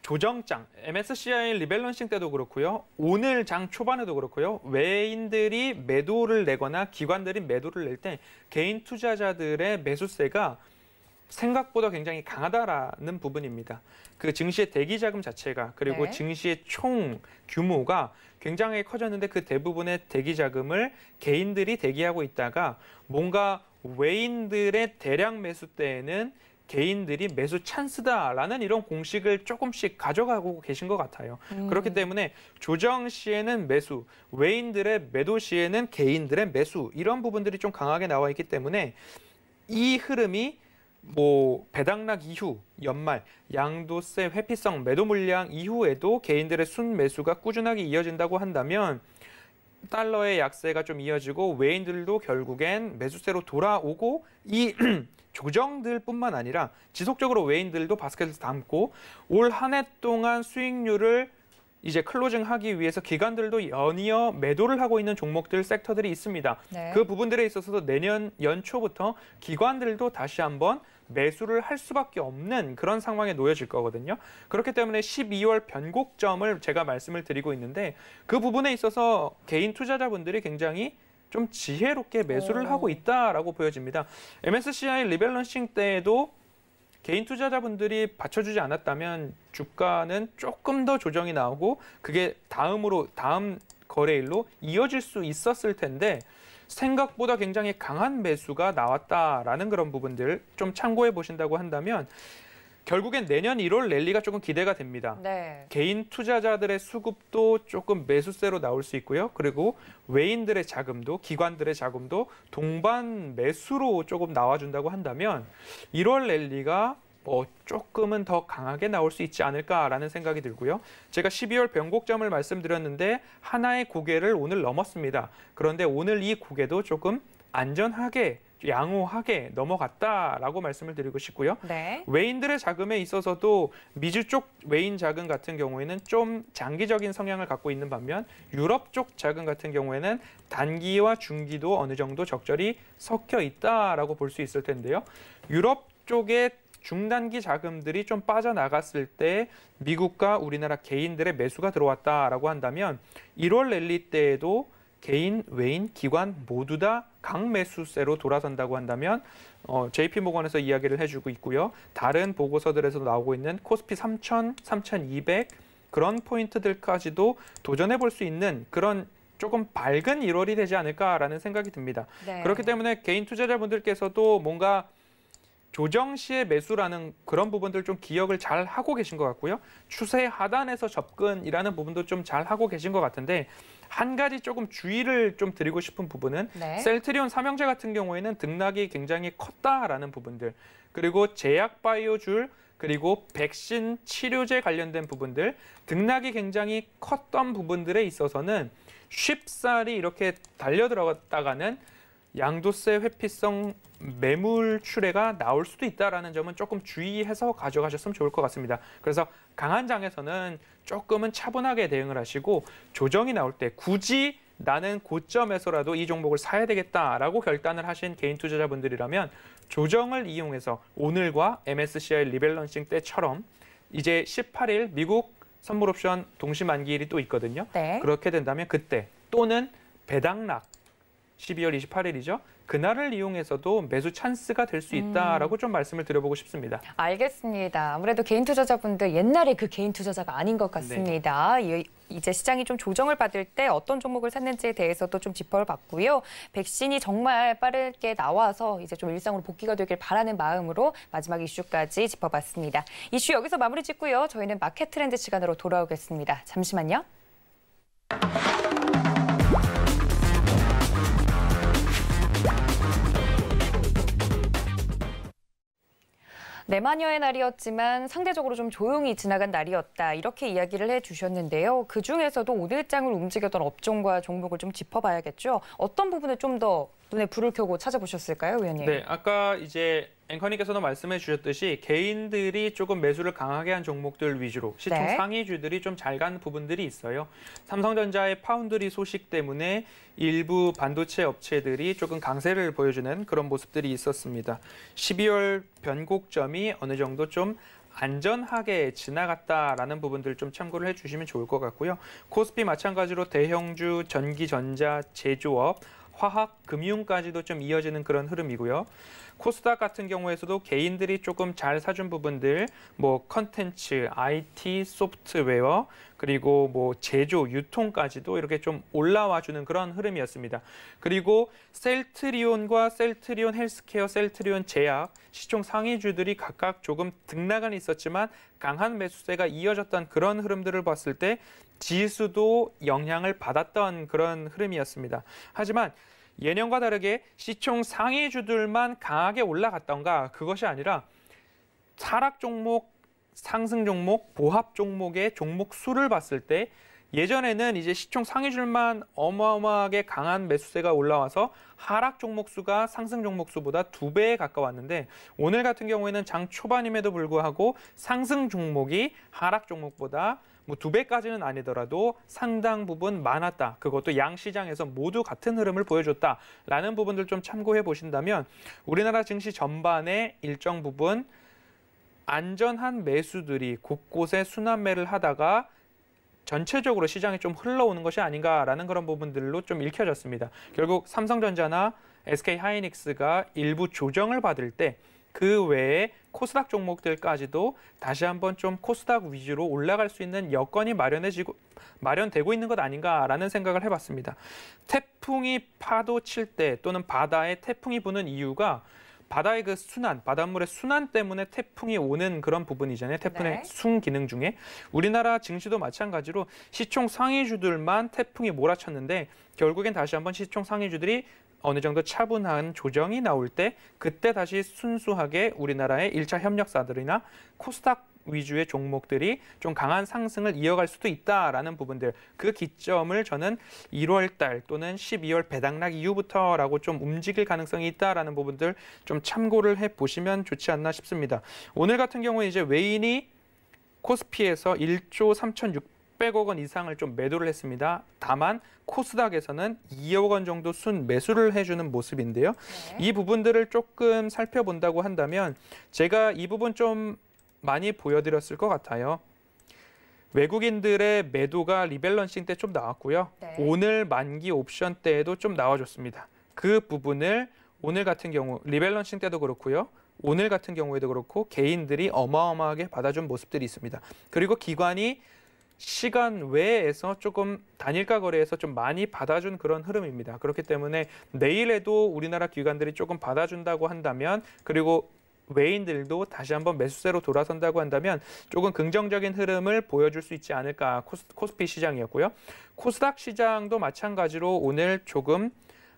조정장, MSCI 리밸런싱 때도 그렇고요. 오늘 장 초반에도 그렇고요. 외인들이 매도를 내거나 기관들이 매도를 낼 때 개인 투자자들의 매수세가 생각보다 굉장히 강하다라는 부분입니다. 그 증시의 대기 자금 자체가 그리고 네. 증시의 총 규모가 굉장히 커졌는데 그 대부분의 대기 자금을 개인들이 대기하고 있다가 뭔가 외인들의 대량 매수 때에는 개인들이 매수 찬스다라는 이런 공식을 조금씩 가져가고 계신 것 같아요. 음. 그렇기 때문에 조정 시에는 매수, 외인들의 매도 시에는 개인들의 매수 이런 부분들이 좀 강하게 나와 있기 때문에 이 흐름이 뭐 배당락 이후 연말 양도세 회피성 매도 물량 이후에도 개인들의 순매수가 꾸준하게 이어진다고 한다면 달러의 약세가 좀 이어지고 외인들도 결국엔 매수세로 돌아오고 이 조정들뿐만 아니라 지속적으로 외인들도 바스켓을 담고 올 한 해 동안 수익률을 이제 클로징하기 위해서 기관들도 연이어 매도를 하고 있는 종목들 섹터들이 있습니다. 네. 그 부분들에 있어서도 내년 연초부터 기관들도 다시 한번 매수를 할 수밖에 없는 그런 상황에 놓여질 거거든요. 그렇기 때문에 12월 변곡점을 제가 말씀을 드리고 있는데 그 부분에 있어서 개인 투자자분들이 굉장히 좀 지혜롭게 매수를 오. 하고 있다라고 보여집니다. MSCI 리밸런싱 때에도 개인 투자자분들이 받쳐주지 않았다면 주가는 조금 더 조정이 나오고 그게 다음으로 다음 거래일로 이어질 수 있었을 텐데 생각보다 굉장히 강한 매수가 나왔다라는 그런 부분들 좀 참고해 보신다고 한다면 결국엔 내년 1월 랠리가 조금 기대가 됩니다. 네. 개인 투자자들의 수급도 조금 매수세로 나올 수 있고요. 그리고 외인들의 자금도 기관들의 자금도 동반 매수로 조금 나와준다고 한다면 1월 랠리가 뭐 조금은 더 강하게 나올 수 있지 않을까라는 생각이 들고요. 제가 12월 변곡점을 말씀드렸는데 하나의 고개를 오늘 넘었습니다. 그런데 오늘 이 고개도 조금 안전하게 양호하게 넘어갔다라고 말씀을 드리고 싶고요. 네. 외인들의 자금에 있어서도 미주 쪽 외인 자금 같은 경우에는 좀 장기적인 성향을 갖고 있는 반면 유럽 쪽 자금 같은 경우에는 단기와 중기도 어느 정도 적절히 섞여 있다라고 볼 수 있을 텐데요. 유럽 쪽에 중단기 자금들이 좀 빠져나갔을 때 미국과 우리나라 개인들의 매수가 들어왔다라고 한다면 1월 랠리 때에도 개인, 외인, 기관 모두 다 강매수세로 돌아선다고 한다면 어, JP모건에서 이야기를 해주고 있고요. 다른 보고서들에서 나오고 있는 코스피 3,000, 3,200 그런 포인트들까지도 도전해 볼 수 있는 그런 조금 밝은 1월이 되지 않을까라는 생각이 듭니다. 네. 그렇기 때문에 개인 투자자분들께서도 뭔가 조정 시의 매수라는 그런 부분들 좀 기억을 잘 하고 계신 것 같고요. 추세 하단에서 접근이라는 부분도 좀 잘 하고 계신 것 같은데 한 가지 조금 주의를 좀 드리고 싶은 부분은 네. 셀트리온 삼형제 같은 경우에는 등락이 굉장히 컸다라는 부분들 그리고 제약바이오 줄 그리고 백신 치료제 관련된 부분들 등락이 굉장히 컸던 부분들에 있어서는 쉽사리 이렇게 달려 들어갔다가는 양도세 회피성 매물 출회가 나올 수도 있다라는 점은 조금 주의해서 가져가셨으면 좋을 것 같습니다. 그래서 강한 장에서는 조금은 차분하게 대응을 하시고 조정이 나올 때 굳이 나는 고점에서라도 이 종목을 사야 되겠다라고 결단을 하신 개인 투자자분들이라면 조정을 이용해서 오늘과 MSCI 리밸런싱 때처럼 이제 18일 미국 선물옵션 동시 만기일이 또 있거든요. 네. 그렇게 된다면 그때 또는 배당락 12월 28일이죠. 그날을 이용해서도 매수 찬스가 될수 음. 있다라고 음. 좀 말씀을 드려보고 싶습니다. 알겠습니다. 아무래도 개인 투자자분들 옛날에 그 개인 투자자가 아닌 것 네. 같습니다. 네. 이제 시장이 좀 조정을 받을 때 어떤 종목을 샀는지에 대해서도 좀 짚어봤고요. 백신이 정말 빠르게 나와서 이제 좀 일상으로 복귀가 되길 바라는 마음으로 마지막 이슈까지 짚어봤습니다. 이슈 여기서 마무리 짓고요. 저희는 마켓 트렌드 시간으로 돌아오겠습니다. 잠시만요. 내마녀의 날이었지만 상대적으로 좀 조용히 지나간 날이었다 이렇게 이야기를 해주셨는데요. 그중에서도 오일장을 움직였던 업종과 종목을 좀 짚어봐야겠죠. 어떤 부분에 좀 더 눈에 불을 켜고 찾아보셨을까요, 의원님? 네, 아까 이제 앵커님께서도 말씀해 주셨듯이 개인들이 조금 매수를 강하게 한 종목들 위주로 시총 네. 상위주들이 좀 잘 간 부분들이 있어요. 삼성전자의 파운드리 소식 때문에 일부 반도체 업체들이 조금 강세를 보여주는 그런 모습들이 있었습니다. 12월 변곡점이 어느 정도 좀 안전하게 지나갔다라는 부분들 좀 참고를 해주시면 좋을 것 같고요. 코스피 마찬가지로 대형주, 전기전자, 제조업, 화학, 금융까지도 좀 이어지는 그런 흐름이고요. 코스닥 같은 경우에서도 개인들이 조금 잘 사준 부분들, 뭐 컨텐츠, IT, 소프트웨어, 그리고 뭐 제조, 유통까지도 이렇게 좀 올라와 주는 그런 흐름이었습니다. 그리고 셀트리온과 셀트리온 헬스케어, 셀트리온 제약, 시총 상위주들이 각각 조금 등락은 있었지만 강한 매수세가 이어졌던 그런 흐름들을 봤을 때 지수도 영향을 받았던 그런 흐름이었습니다. 하지만 예년과 다르게 시총 상위주들만 강하게 올라갔던가 그것이 아니라 차락 종목, 상승 종목, 보합 종목의 종목 수를 봤을 때 예전에는 이제 시총 상위줄만 어마어마하게 강한 매수세가 올라와서 하락 종목 수가 상승 종목 수보다 두 배에 가까웠는데 오늘 같은 경우에는 장 초반임에도 불구하고 상승 종목이 하락 종목보다 뭐두 배까지는 아니더라도 상당 부분 많았다. 그것도 양 시장에서 모두 같은 흐름을 보여줬다라는 부분들 좀 참고해 보신다면 우리나라 증시 전반의 일정 부분 안전한 매수들이 곳곳에 순환매를 하다가 전체적으로 시장이 좀 흘러오는 것이 아닌가라는 그런 부분들로 좀 읽혀졌습니다. 결국 삼성전자나 SK하이닉스가 일부 조정을 받을 때 그 외에 코스닥 종목들까지도 다시 한번 좀 코스닥 위주로 올라갈 수 있는 여건이 마련해지고 마련되고 있는 것 아닌가라는 생각을 해봤습니다. 태풍이 파도 칠 때 또는 바다에 태풍이 부는 이유가 바다의 그 순환, 바닷물의 순환 때문에 태풍이 오는 그런 부분이잖아요. 태풍의 네. 순 기능 중에 우리나라 증시도 마찬가지로 시총 상위주들만 태풍이 몰아쳤는데 결국엔 다시 한번 시총 상위주들이 어느 정도 차분한 조정이 나올 때 그때 다시 순수하게 우리나라의 1차 협력사들이나 코스닥 위주의 종목들이 좀 강한 상승을 이어갈 수도 있다라는 부분들 그 기점을 저는 1월 달 또는 12월 배당락 이후부터라고 좀 움직일 가능성이 있다라는 부분들 좀 참고를 해 보시면 좋지 않나 싶습니다. 오늘 같은 경우에 이제 외인이 코스피에서 1조 3,600 600억 원 이상을 좀 매도를 했습니다. 다만 코스닥에서는 2억 원 정도 순 매수를 해주는 모습인데요. 네. 이 부분들을 조금 살펴본다고 한다면 제가 이 부분 좀 많이 보여드렸을 것 같아요. 외국인들의 매도가 리밸런싱 때 좀 나왔고요. 네. 오늘 만기 옵션 때에도 좀 나와줬습니다. 그 부분을 오늘 같은 경우 리밸런싱 때도 그렇고요. 오늘 같은 경우에도 그렇고 개인들이 어마어마하게 받아준 모습들이 있습니다. 그리고 기관이 시간 외에서 조금 단일가 거래에서 좀 많이 받아준 그런 흐름입니다. 그렇기 때문에 내일에도 우리나라 기관들이 조금 받아준다고 한다면 그리고 외인들도 다시 한번 매수세로 돌아선다고 한다면 조금 긍정적인 흐름을 보여줄 수 있지 않을까 코스피 시장이었고요. 코스닥 시장도 마찬가지로 오늘 조금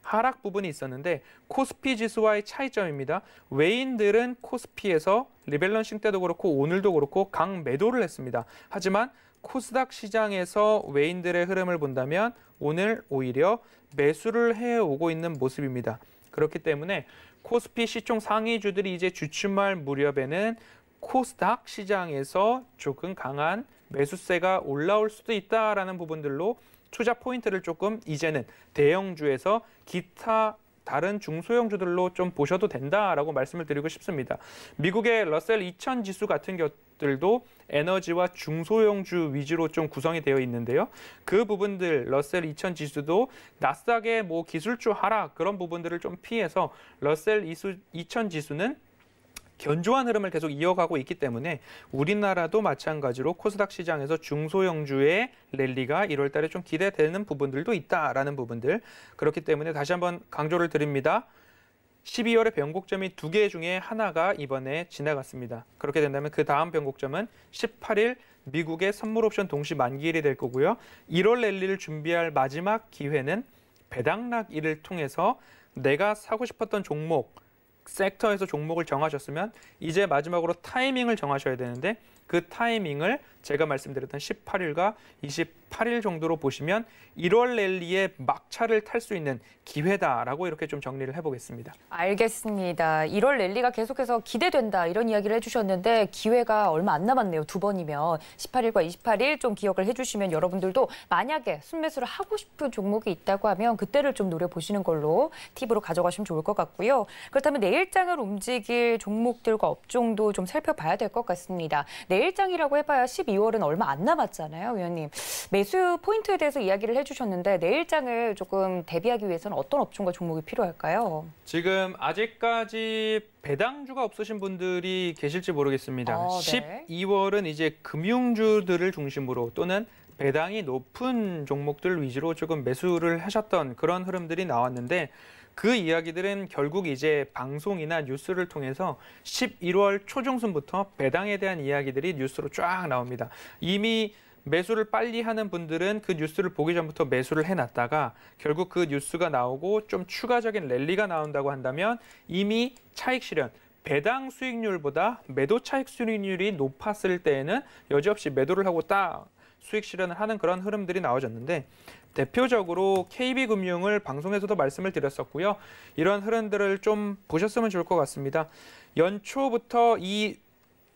하락 부분이 있었는데 코스피 지수와의 차이점입니다. 외인들은 코스피에서 리밸런싱 때도 그렇고 오늘도 그렇고 강 매도를 했습니다. 하지만 코스닥 시장에서 외인들의 흐름을 본다면 오늘 오히려 매수를 해오고 있는 모습입니다. 그렇기 때문에 코스피 시총 상위주들이 이제 주춤할 무렵에는 코스닥 시장에서 조금 강한 매수세가 올라올 수도 있다라는 부분들로 투자 포인트를 조금 이제는 대형주에서 기타 다른 중소형주들로 좀 보셔도 된다라고 말씀을 드리고 싶습니다. 미국의 러셀 2000 지수 같은 것들도 에너지와 중소형주 위주로 좀 구성이 되어 있는데요. 그 부분들 러셀 2000 지수도 낯싸게 뭐 기술주 하락 그런 부분들을 좀 피해서 러셀 2000 지수는 견조한 흐름을 계속 이어가고 있기 때문에 우리나라도 마찬가지로 코스닥 시장에서 중소형주의 랠리가 1월 달에 좀 기대되는 부분들도 있다라는 부분들. 그렇기 때문에 다시 한번 강조를 드립니다. 12월의 변곡점이 두 개 중에 하나가 이번에 지나갔습니다. 그렇게 된다면 그 다음 변곡점은 18일 미국의 선물 옵션 동시 만기일이 될 거고요. 1월 랠리를 준비할 마지막 기회는 배당락일을 통해서 내가 사고 싶었던 종목, 섹터에서 종목을 정하셨으면 이제 마지막으로 타이밍을 정하셔야 되는데 그 타이밍을 제가 말씀드렸던 18일과 28일 정도로 보시면 1월 랠리에 막차를 탈 수 있는 기회다라고 이렇게 좀 정리를 해보겠습니다. 알겠습니다. 1월 랠리가 계속해서 기대된다 이런 이야기를 해주셨는데 기회가 얼마 안 남았네요. 두 번이면 18일과 28일 좀 기억을 해주시면 여러분들도 만약에 순매수를 하고 싶은 종목이 있다고 하면 그때를 좀 노려보시는 걸로 팁으로 가져가시면 좋을 것 같고요. 그렇다면 내일장을 움직일 종목들과 업종도 좀 살펴봐야 될 것 같습니다. 내일장이라고 해봐야 12 12월은 얼마 안 남았잖아요, 위원님. 매수 포인트에 대해서 이야기를 해주셨는데 내일장을 조금 대비하기 위해서는 어떤 업종과 종목이 필요할까요? 지금 아직까지 배당주가 없으신 분들이 계실지 모르겠습니다. 아, 네. 12월은 이제 금융주들을 중심으로 또는 배당이 높은 종목들 위주로 조금 매수를 하셨던 그런 흐름들이 나왔는데 그 이야기들은 결국 이제 방송이나 뉴스를 통해서 11월 초중순부터 배당에 대한 이야기들이 뉴스로 쫙 나옵니다. 이미 매수를 빨리 하는 분들은 그 뉴스를 보기 전부터 매수를 해놨다가 결국 그 뉴스가 나오고 좀 추가적인 랠리가 나온다고 한다면 이미 차익 실현, 배당 수익률보다 매도 차익 수익률이 높았을 때에는 여지없이 매도를 하고 딱 수익 실현을 하는 그런 흐름들이 나오졌는데 대표적으로 KB금융을 방송에서도 말씀을 드렸었고요. 이런 흐름들을 좀 보셨으면 좋을 것 같습니다. 연초부터 이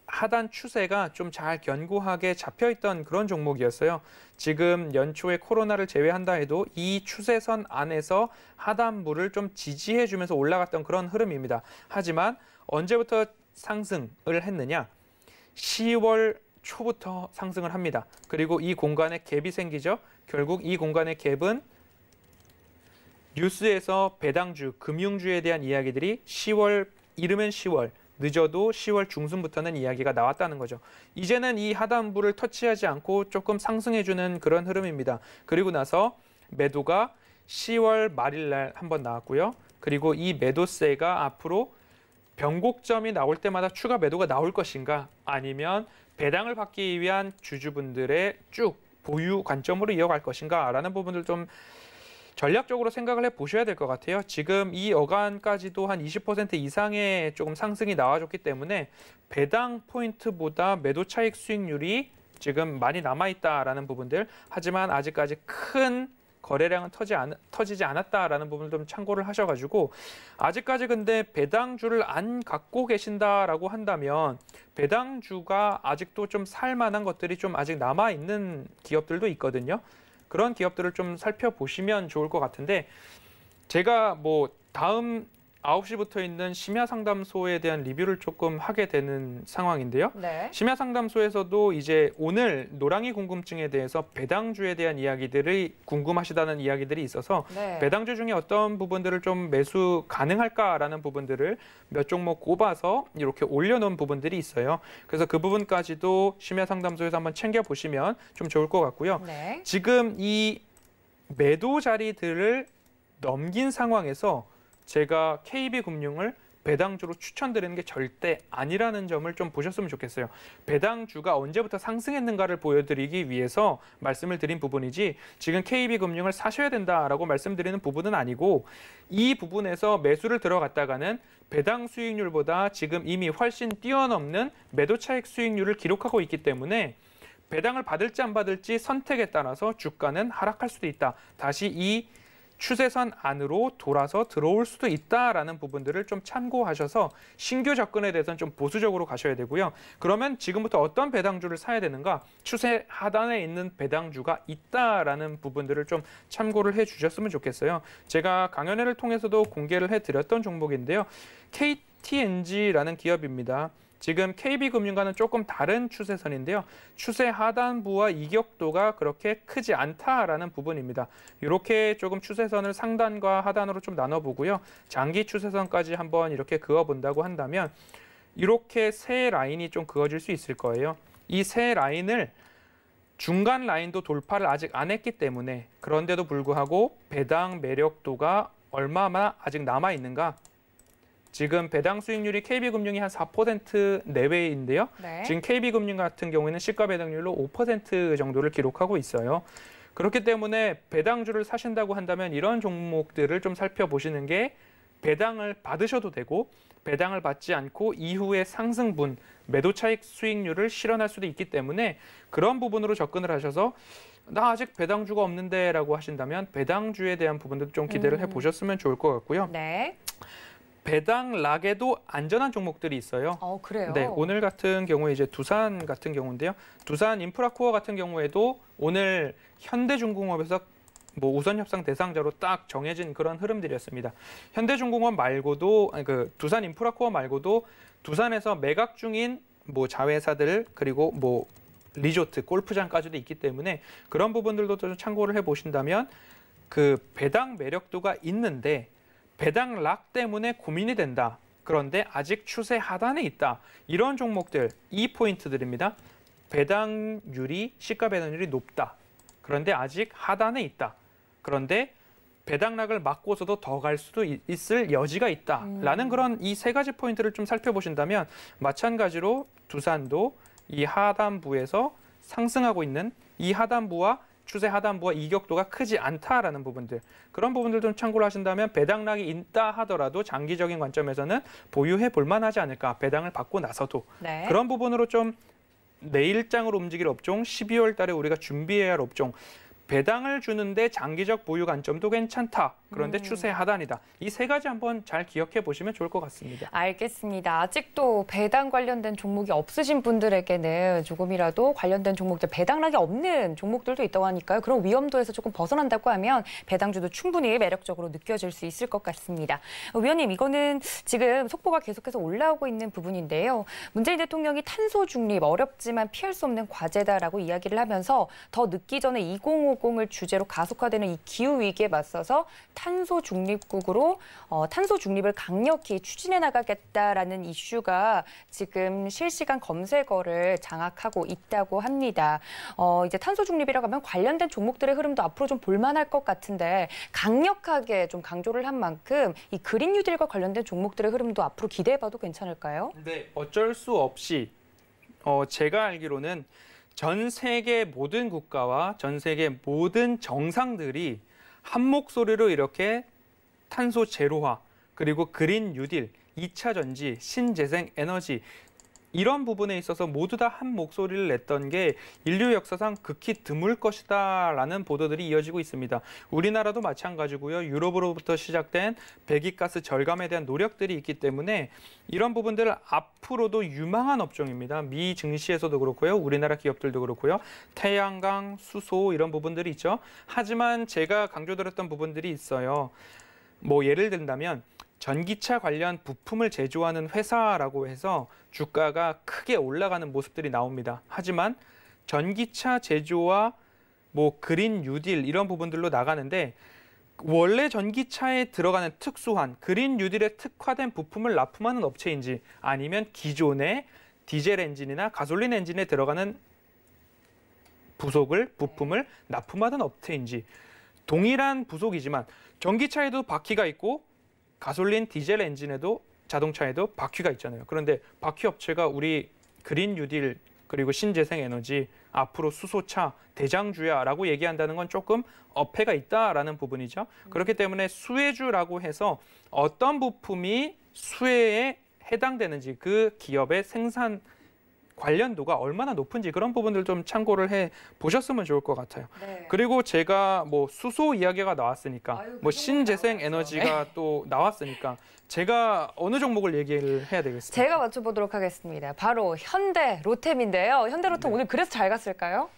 하단 추세가 좀 잘 견고하게 잡혀있던 그런 종목이었어요. 지금 연초에 코로나를 제외한다 해도 이 추세선 안에서 하단부를 좀 지지해주면서 올라갔던 그런 흐름입니다. 하지만 언제부터 상승을 했느냐? 10월 초부터 상승을 합니다. 그리고 이 공간에 갭이 생기죠. 결국 이 공간의 갭은 뉴스에서 배당주, 금융주에 대한 이야기들이 10월, 이르면 10월, 늦어도 10월 중순부터는 이야기가 나왔다는 거죠. 이제는 이 하단부를 터치하지 않고 조금 상승해주는 그런 흐름입니다. 그리고 나서 매도가 10월 말일 날 한 번 나왔고요. 그리고 이 매도세가 앞으로 변곡점이 나올 때마다 추가 매도가 나올 것인가 아니면 배당을 받기 위한 주주분들의 쭉 보유 관점으로 이어갈 것인가라는 부분을 좀 전략적으로 생각을 해 보셔야 될 것 같아요. 지금 이 어간까지도 한 20% 이상의 조금 상승이 나와줬기 때문에 배당 포인트보다 매도 차익 수익률이 지금 많이 남아 있다라는 부분들 하지만 아직까지 큰 거래량은 터지 않, 터지지 않았다라는 부분을 좀 참고를 하셔가지고 아직까지 근데 배당주를 안 갖고 계신다라고 한다면 배당주가 아직도 좀 살만한 것들이 좀 아직 남아 있는 기업들도 있거든요. 그런 기업들을 좀 살펴보시면 좋을 것 같은데 제가 뭐 다음 9시부터 있는 심야 상담소에 대한 리뷰를 조금 하게 되는 상황인데요. 네. 심야 상담소에서도 이제 오늘 노랑이 궁금증에 대해서 배당주에 대한 이야기들이 궁금하시다는 이야기들이 있어서 네. 배당주 중에 어떤 부분들을 좀 매수 가능할까라는 부분들을 몇 종목 꼽아서 이렇게 올려놓은 부분들이 있어요. 그래서 그 부분까지도 심야 상담소에서 한번 챙겨보시면 좀 좋을 것 같고요. 네. 지금 이 매도 자리들을 넘긴 상황에서 제가 KB금융을 배당주로 추천드리는 게 절대 아니라는 점을 좀 보셨으면 좋겠어요. 배당주가 언제부터 상승했는가를 보여드리기 위해서 말씀을 드린 부분이지 지금 KB금융을 사셔야 된다라고 말씀드리는 부분은 아니고 이 부분에서 매수를 들어갔다가는 배당 수익률보다 지금 이미 훨씬 뛰어넘는 매도차익 수익률을 기록하고 있기 때문에 배당을 받을지 안 받을지 선택에 따라서 주가는 하락할 수도 있다. 다시 이 추세선 안으로 돌아서 들어올 수도 있다라는 부분들을 좀 참고하셔서 신규 접근에 대해서는 좀 보수적으로 가셔야 되고요. 그러면 지금부터 어떤 배당주를 사야 되는가 추세 하단에 있는 배당주가 있다라는 부분들을 좀 참고를 해주셨으면 좋겠어요. 제가 강연회를 통해서도 공개를 해드렸던 종목인데요. KTNG라는 기업입니다. 지금 KB금융과는 조금 다른 추세선인데요. 추세 하단부와 이격도가 그렇게 크지 않다라는 부분입니다. 이렇게 조금 추세선을 상단과 하단으로 좀 나눠보고요. 장기 추세선까지 한번 이렇게 그어본다고 한다면 이렇게 세 라인이 좀 그어질 수 있을 거예요. 이 세 라인을 중간 라인도 돌파를 아직 안 했기 때문에 그런데도 불구하고 배당 매력도가 얼마나 아직 남아 있는가 지금 배당 수익률이 KB금융이 한 4% 내외인데요. 네. 지금 KB금융 같은 경우에는 시가 배당률로 5% 정도를 기록하고 있어요. 그렇기 때문에 배당주를 사신다고 한다면 이런 종목들을 좀 살펴보시는 게 배당을 받으셔도 되고 배당을 받지 않고 이후에 상승분, 매도 차익 수익률을 실현할 수도 있기 때문에 그런 부분으로 접근을 하셔서 나 아직 배당주가 없는데 라고 하신다면 배당주에 대한 부분도 좀 기대를 음. 해보셨으면 좋을 것 같고요. 네. 배당 락에도 안전한 종목들이 있어요. 어, 그래요? 네, 오늘 같은 경우에 이제 두산 같은 경우인데요. 두산 인프라코어 같은 경우에도 오늘 현대중공업에서 뭐 우선 협상 대상자로 딱 정해진 그런 흐름들이었습니다. 현대중공업 말고도 아니 그 두산 인프라코어 말고도 두산에서 매각 중인 뭐 자회사들 그리고 뭐 리조트 골프장까지도 있기 때문에 그런 부분들도 좀 참고를 해 보신다면 그 배당 매력도가 있는데 배당 락 때문에 고민이 된다. 그런데 아직 추세 하단에 있다. 이런 종목들 이 포인트들입니다. 배당률이 시가 배당률이 높다. 그런데 아직 하단에 있다. 그런데 배당락을 막고서도 더 갈 수도 있을 여지가 있다라는 음. 그런 이 세 가지 포인트를 좀 살펴보신다면 마찬가지로 두산도 이 하단부에서 상승하고 있는 이 하단부와 추세 하단부와 이격도가 크지 않다라는 부분들 그런 부분들 좀 참고를 하신다면 배당락이 있다 하더라도 장기적인 관점에서는 보유해 볼만하지 않을까 배당을 받고 나서도 네. 그런 부분으로 좀 내일장으로 움직일 업종 12월 달에 우리가 준비해야 할 업종 배당을 주는데 장기적 보유 관점도 괜찮다. 그런데 음. 추세 하단이다. 이 세 가지 한번 잘 기억해 보시면 좋을 것 같습니다. 알겠습니다. 아직도 배당 관련된 종목이 없으신 분들에게는 조금이라도 관련된 종목들 배당락이 없는 종목들도 있다고 하니까요. 그런 위험도에서 조금 벗어난다고 하면 배당주도 충분히 매력적으로 느껴질 수 있을 것 같습니다. 위원님, 이거는 지금 속보가 계속해서 올라오고 있는 부분인데요. 문재인 대통령이 탄소 중립 어렵지만 피할 수 없는 과제다라고 이야기를 하면서 더 늦기 전에 2 0 5 2050을 주제로 가속화되는 이 기후 위기에 맞서서 탄소 중립국으로 어, 탄소 중립을 강력히 추진해 나가겠다라는 이슈가 지금 실시간 검색어를 장악하고 있다고 합니다. 어, 이제 탄소 중립이라고 하면 관련된 종목들의 흐름도 앞으로 좀 볼만할 것 같은데 강력하게 좀 강조를 한 만큼 이 그린 뉴딜과 관련된 종목들의 흐름도 앞으로 기대해봐도 괜찮을까요? 네, 어쩔 수 없이 어, 제가 알기로는 전 세계 모든 국가와 전 세계 모든 정상들이 한 목소리로 이렇게 탄소 제로화 그리고 그린 뉴딜, 2차 전지, 신재생 에너지 이런 부분에 있어서 모두 다 한 목소리를 냈던 게 인류 역사상 극히 드물 것이다라는 보도들이 이어지고 있습니다. 우리나라도 마찬가지고요. 유럽으로부터 시작된 배기가스 절감에 대한 노력들이 있기 때문에 이런 부분들을 앞으로도 유망한 업종입니다. 미 증시에서도 그렇고요. 우리나라 기업들도 그렇고요. 태양광, 수소 이런 부분들이 있죠. 하지만 제가 강조드렸던 부분들이 있어요. 뭐 예를 든다면 전기차 관련 부품을 제조하는 회사라고 해서 주가가 크게 올라가는 모습들이 나옵니다. 하지만 전기차 제조와 뭐 그린 뉴딜 이런 부분들로 나가는데 원래 전기차에 들어가는 특수한 그린 뉴딜에 특화된 부품을 납품하는 업체인지 아니면 기존의 디젤 엔진이나 가솔린 엔진에 들어가는 부속을 부품을 납품하던 업체인지 동일한 부속이지만 전기차에도 바퀴가 있고 가솔린 디젤 엔진에도 자동차에도 바퀴가 있잖아요. 그런데 바퀴 업체가 우리 그린 뉴딜 그리고 신재생 에너지 앞으로 수소차 대장주야라고 얘기한다는 건 조금 어폐가 있다라는 부분이죠. 그렇기 때문에 수혜주라고 해서 어떤 부품이 수혜에 해당되는지 그 기업의 생산 관련도가 얼마나 높은지 그런 부분들 좀 참고를 해 보셨으면 좋을 것 같아요. 네. 그리고 제가 뭐 수소 이야기가 나왔으니까 아유, 뭐 신재생 에너지가 네. 또 나왔으니까 제가 어느 종목을 얘기를 해야 되겠습니까? 제가 맞춰보도록 하겠습니다. 바로 현대 로템인데요. 현대 로템 네. 오늘 그래서 잘 갔을까요?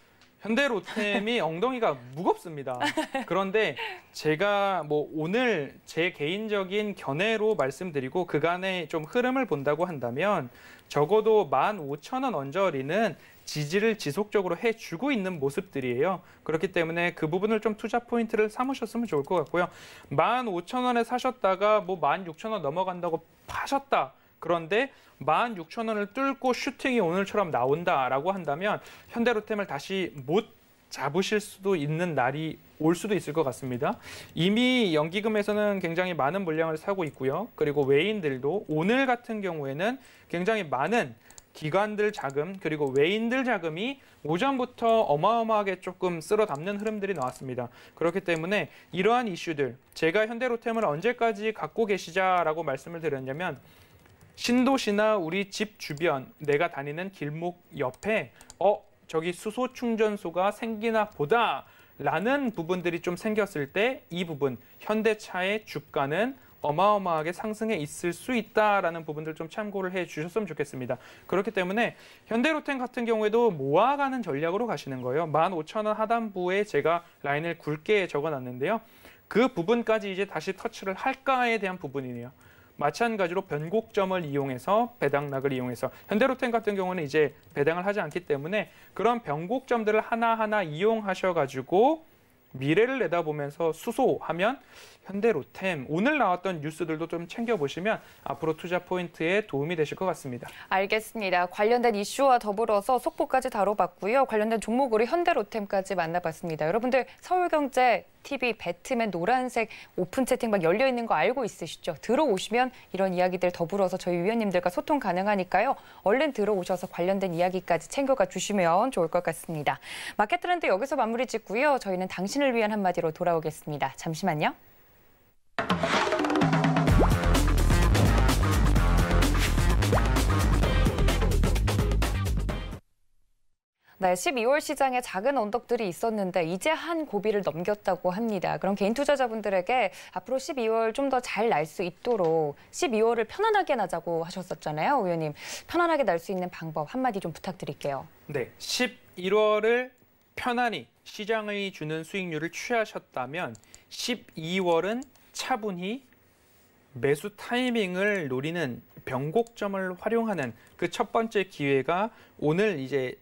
현대 로템이 엉덩이가 무겁습니다. 그런데 제가 뭐 오늘 제 개인적인 견해로 말씀드리고 그간의 좀 흐름을 본다고 한다면 적어도 15,000원 언저리는 지지를 지속적으로 해주고 있는 모습들이에요. 그렇기 때문에 그 부분을 좀 투자 포인트를 삼으셨으면 좋을 것 같고요. 15,000원에 사셨다가 뭐 16,000원 넘어간다고 파셨다. 그런데 16,000원을 뚫고 슈팅이 오늘처럼 나온다라고 한다면 현대로템을 다시 못 잡으실 수도 있는 날이 올 수도 있을 것 같습니다. 이미 연기금에서는 굉장히 많은 물량을 사고 있고요. 그리고 외인들도 오늘 같은 경우에는 굉장히 많은 기관들 자금 그리고 외인들 자금이 오전부터 어마어마하게 조금 쓸어 담는 흐름들이 나왔습니다. 그렇기 때문에 이러한 이슈들 제가 현대로템을 언제까지 갖고 계시자라고 말씀을 드렸냐면 신도시나 우리 집 주변, 내가 다니는 길목 옆에 어, 저기 수소 충전소가 생기나 보다 라는 부분들이 좀 생겼을 때 이 부분, 현대차의 주가는 어마어마하게 상승해 있을 수 있다라는 부분들 좀 참고를 해 주셨으면 좋겠습니다. 그렇기 때문에 현대로템 같은 경우에도 모아가는 전략으로 가시는 거예요. 15,000원 하단부에 제가 라인을 굵게 적어놨는데요. 그 부분까지 이제 다시 터치를 할까에 대한 부분이네요. 마찬가지로 변곡점을 이용해서 배당락을 이용해서 현대로템 같은 경우는 이제 배당을 하지 않기 때문에 그런 변곡점들을 하나하나 이용하셔가지고 미래를 내다보면서 수소하면 현대로템 오늘 나왔던 뉴스들도 좀 챙겨보시면 앞으로 투자 포인트에 도움이 되실 것 같습니다. 알겠습니다. 관련된 이슈와 더불어서 속보까지 다뤄봤고요. 관련된 종목으로 현대로템까지 만나봤습니다. 여러분들 서울경제 TV 배트맨 노란색 오픈 채팅방 열려 있는 거 알고 있으시죠? 들어오시면 이런 이야기들 더불어서 저희 위원님들과 소통 가능하니까요. 얼른 들어오셔서 관련된 이야기까지 챙겨가 주시면 좋을 것 같습니다. 마켓 트렌드 여기서 마무리 짓고요. 저희는 당신을 위한 한마디로 돌아오겠습니다. 잠시만요. 네, 12월 시장에 작은 언덕들이 있었는데 이제 한 고비를 넘겼다고 합니다. 그럼 개인 투자자분들에게 앞으로 12월 좀 더 잘 날 수 있도록 12월을 편안하게 나자고 하셨었잖아요, 의원님. 편안하게 날 수 있는 방법 한마디 좀 부탁드릴게요. 네, 11월을 편안히 시장의 주는 수익률을 취하셨다면 12월은 차분히 매수 타이밍을 노리는 변곡점을 활용하는 그 첫 번째 기회가 오늘 이제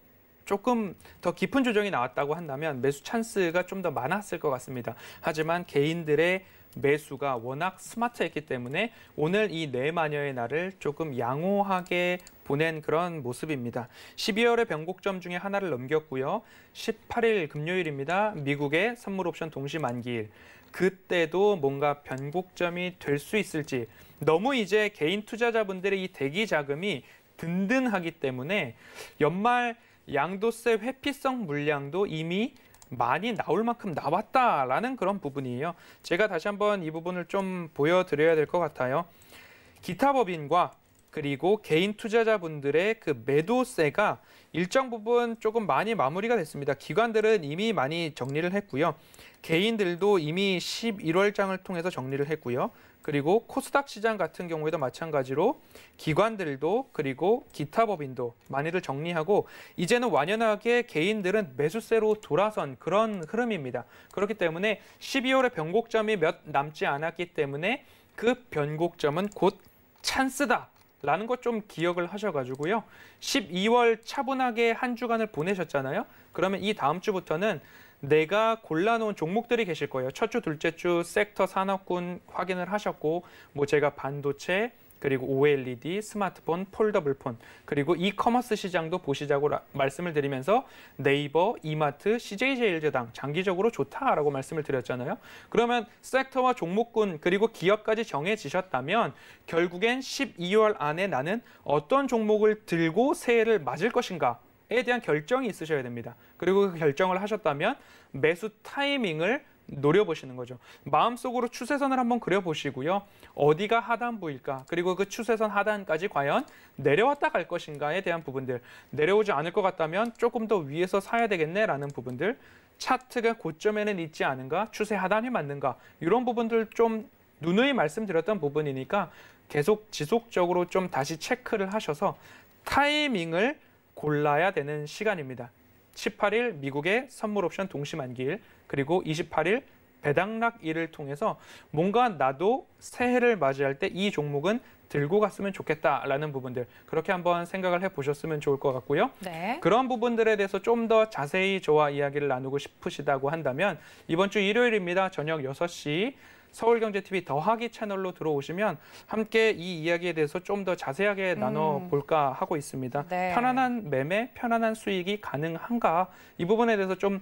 조금 더 깊은 조정이 나왔다고 한다면 매수 찬스가 좀 더 많았을 것 같습니다. 하지만 개인들의 매수가 워낙 스마트했기 때문에 오늘 이 네 마녀의 날을 조금 양호하게 보낸 그런 모습입니다. 12월의 변곡점 중에 하나를 넘겼고요. 18일 금요일입니다. 미국의 선물 옵션 동시 만기일. 그때도 뭔가 변곡점이 될 수 있을지 너무 이제 개인 투자자분들의 이 대기 자금이 든든하기 때문에 연말 양도세 회피성 물량도 이미 많이 나올 만큼 나왔다라는 그런 부분이에요. 제가 다시 한번 이 부분을 좀 보여드려야 될 것 같아요. 기타 법인과 그리고 개인 투자자분들의 그 매도세가 일정 부분 조금 많이 마무리가 됐습니다. 기관들은 이미 많이 정리를 했고요. 개인들도 이미 11월장을 통해서 정리를 했고요. 그리고 코스닥 시장 같은 경우에도 마찬가지로 기관들도 그리고 기타 법인도 많이들 정리하고 이제는 완연하게 개인들은 매수세로 돌아선 그런 흐름입니다. 그렇기 때문에 1 2월에 변곡점이 몇 남지 않았기 때문에 그 변곡점은 곧 찬스다. 라는 것 좀 기억을 하셔가지고요. 12월 차분하게 한 주간을 보내셨잖아요. 그러면 이 다음 주부터는 내가 골라놓은 종목들이 계실 거예요. 첫 주, 둘째 주 섹터 산업군 확인을 하셨고 뭐 제가 반도체, 그리고 OLED, 스마트폰, 폴더블폰, 그리고 이커머스 시장도 보시자고 라, 말씀을 드리면서 네이버, 이마트, CJ제일제당 장기적으로 좋다라고 말씀을 드렸잖아요. 그러면 섹터와 종목군 그리고 기업까지 정해지셨다면 결국엔 12월 안에 나는 어떤 종목을 들고 새해를 맞을 것인가 매수에 대한 결정이 있으셔야 됩니다. 그리고 그 결정을 하셨다면 매수 타이밍을 노려보시는 거죠. 마음속으로 추세선을 한번 그려보시고요. 어디가 하단부일까? 그리고 그 추세선 하단까지 과연 내려왔다 갈 것인가에 대한 부분들. 내려오지 않을 것 같다면 조금 더 위에서 사야 되겠네라는 부분들. 차트가 고점에는 있지 않은가? 추세 하단이 맞는가? 이런 부분들 좀 누누이 말씀드렸던 부분이니까 계속 지속적으로 좀 다시 체크를 하셔서 타이밍을 골라야 되는 시간입니다. 18일 미국의 선물 옵션 동시 만기일 그리고 28일 배당락일을 통해서 뭔가 나도 새해를 맞이할 때 이 종목은 들고 갔으면 좋겠다라는 부분들 그렇게 한번 생각을 해보셨으면 좋을 것 같고요. 네. 그런 부분들에 대해서 좀 더 자세히 저와 이야기를 나누고 싶으시다고 한다면 이번 주 일요일입니다. 저녁 6시 서울경제TV 더하기 채널로 들어오시면 함께 이 이야기에 대해서 좀 더 자세하게 음. 나눠볼까 하고 있습니다. 네. 편안한 매매, 편안한 수익이 가능한가 이 부분에 대해서 좀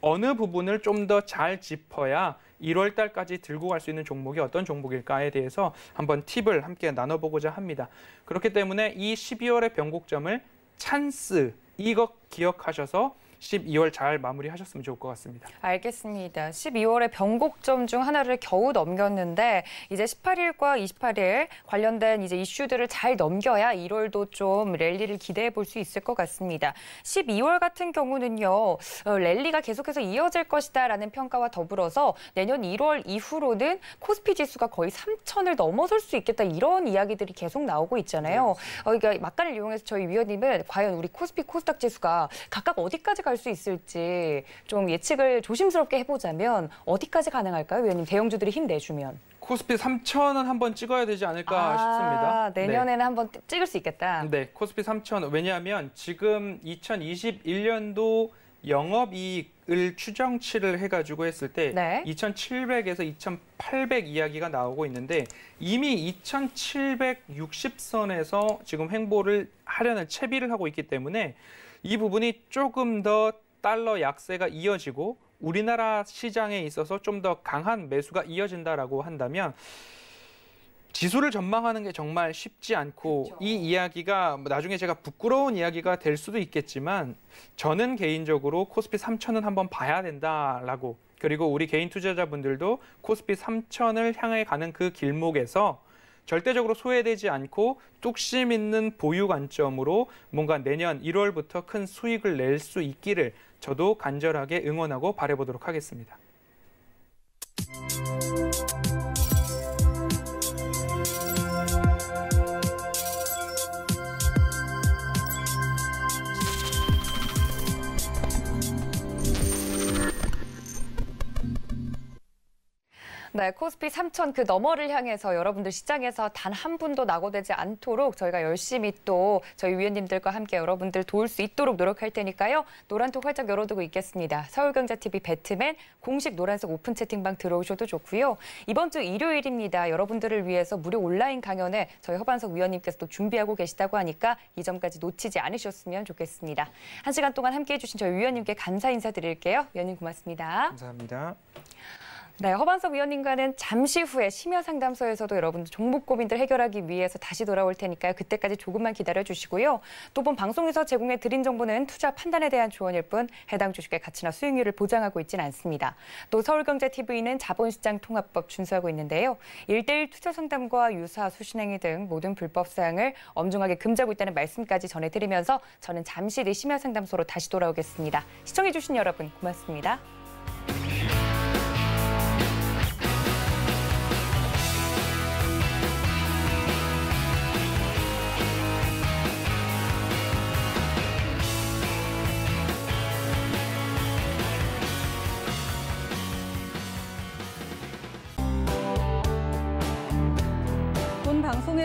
어느 부분을 좀 더 잘 짚어야 1월 달까지 들고 갈 수 있는 종목이 어떤 종목일까에 대해서 한번 팁을 함께 나눠보고자 합니다. 그렇기 때문에 이 12월의 변곡점을 찬스 이거 기억하셔서 12월 잘 마무리하셨으면 좋을 것 같습니다. 알겠습니다. 12월의 변곡점 중 하나를 겨우 넘겼는데 이제 18일과 28일 관련된 이제 이슈들을 잘 넘겨야 1월도 좀 랠리를 기대해 볼 수 있을 것 같습니다. 12월 같은 경우는요. 어, 랠리가 계속해서 이어질 것이다라는 평가와 더불어서 내년 1월 이후로는 코스피 지수가 거의 3천을 넘어설 수 있겠다 이런 이야기들이 계속 나오고 있잖아요. 네. 어, 그러니까 막간을 이용해서 저희 위원님은 과연 우리 코스피 코스닥 지수가 각각 어디까지 갈수 있을지 좀 예측을 조심스럽게 해보자면 어디까지 가능할까요? 위원님, 대형주들이 힘내주면. 코스피 3천은 한번 찍어야 되지 않을까 아, 싶습니다. 네. 내년에는 네. 한번 찍을 수 있겠다. 네, 코스피 3천. 왜냐하면 지금 2021년도 영업이익을 추정치를 해가지고 했을 때 네. 2,700에서 2,800 이야기가 나오고 있는데 이미 2,760선에서 지금 횡보를 하려는 채비를 하고 있기 때문에 이 부분이 조금 더 달러 약세가 이어지고 우리나라 시장에 있어서 좀 더 강한 매수가 이어진다라고 한다면 지수를 전망하는 게 정말 쉽지 않고 그렇죠. 이 이야기가 나중에 제가 부끄러운 이야기가 될 수도 있겠지만 저는 개인적으로 코스피 3천은 한번 봐야 된다라고 그리고 우리 개인 투자자분들도 코스피 3천을 향해 가는 그 길목에서 절대적으로 소외되지 않고 뚝심 있는 보유 관점으로 뭔가 내년 1월부터 큰 수익을 낼 수 있기를 저도 간절하게 응원하고 바라보도록 하겠습니다. 네, 코스피 3천 그 너머를 향해서 여러분들 시장에서 단 한 분도 낙오되지 않도록 저희가 열심히 또 저희 위원님들과 함께 여러분들 도울 수 있도록 노력할 테니까요. 노란톡 활짝 열어두고 있겠습니다. 서울경제TV 배트맨 공식 노란색 오픈 채팅방 들어오셔도 좋고요. 이번 주 일요일입니다. 여러분들을 위해서 무료 온라인 강연에 저희 허반석 위원님께서 도 준비하고 계시다고 하니까 이 점까지 놓치지 않으셨으면 좋겠습니다. 한 시간 동안 함께해 주신 저희 위원님께 감사 인사드릴게요. 위원님 고맙습니다. 감사합니다. 네, 허반석 위원님과는 잠시 후에 심야 상담소에서도 여러분들 종목 고민들 해결하기 위해서 다시 돌아올 테니까요. 그때까지 조금만 기다려 주시고요. 또 본 방송에서 제공해 드린 정보는 투자 판단에 대한 조언일 뿐 해당 주식의 가치나 수익률을 보장하고 있지는 않습니다. 또 서울경제TV는 자본시장 통합법 준수하고 있는데요. 일대일 투자 상담과 유사 수신행위 등 모든 불법 사항을 엄중하게 금지하고 있다는 말씀까지 전해드리면서 저는 잠시 뒤 심야 상담소로 다시 돌아오겠습니다. 시청해 주신 여러분 고맙습니다.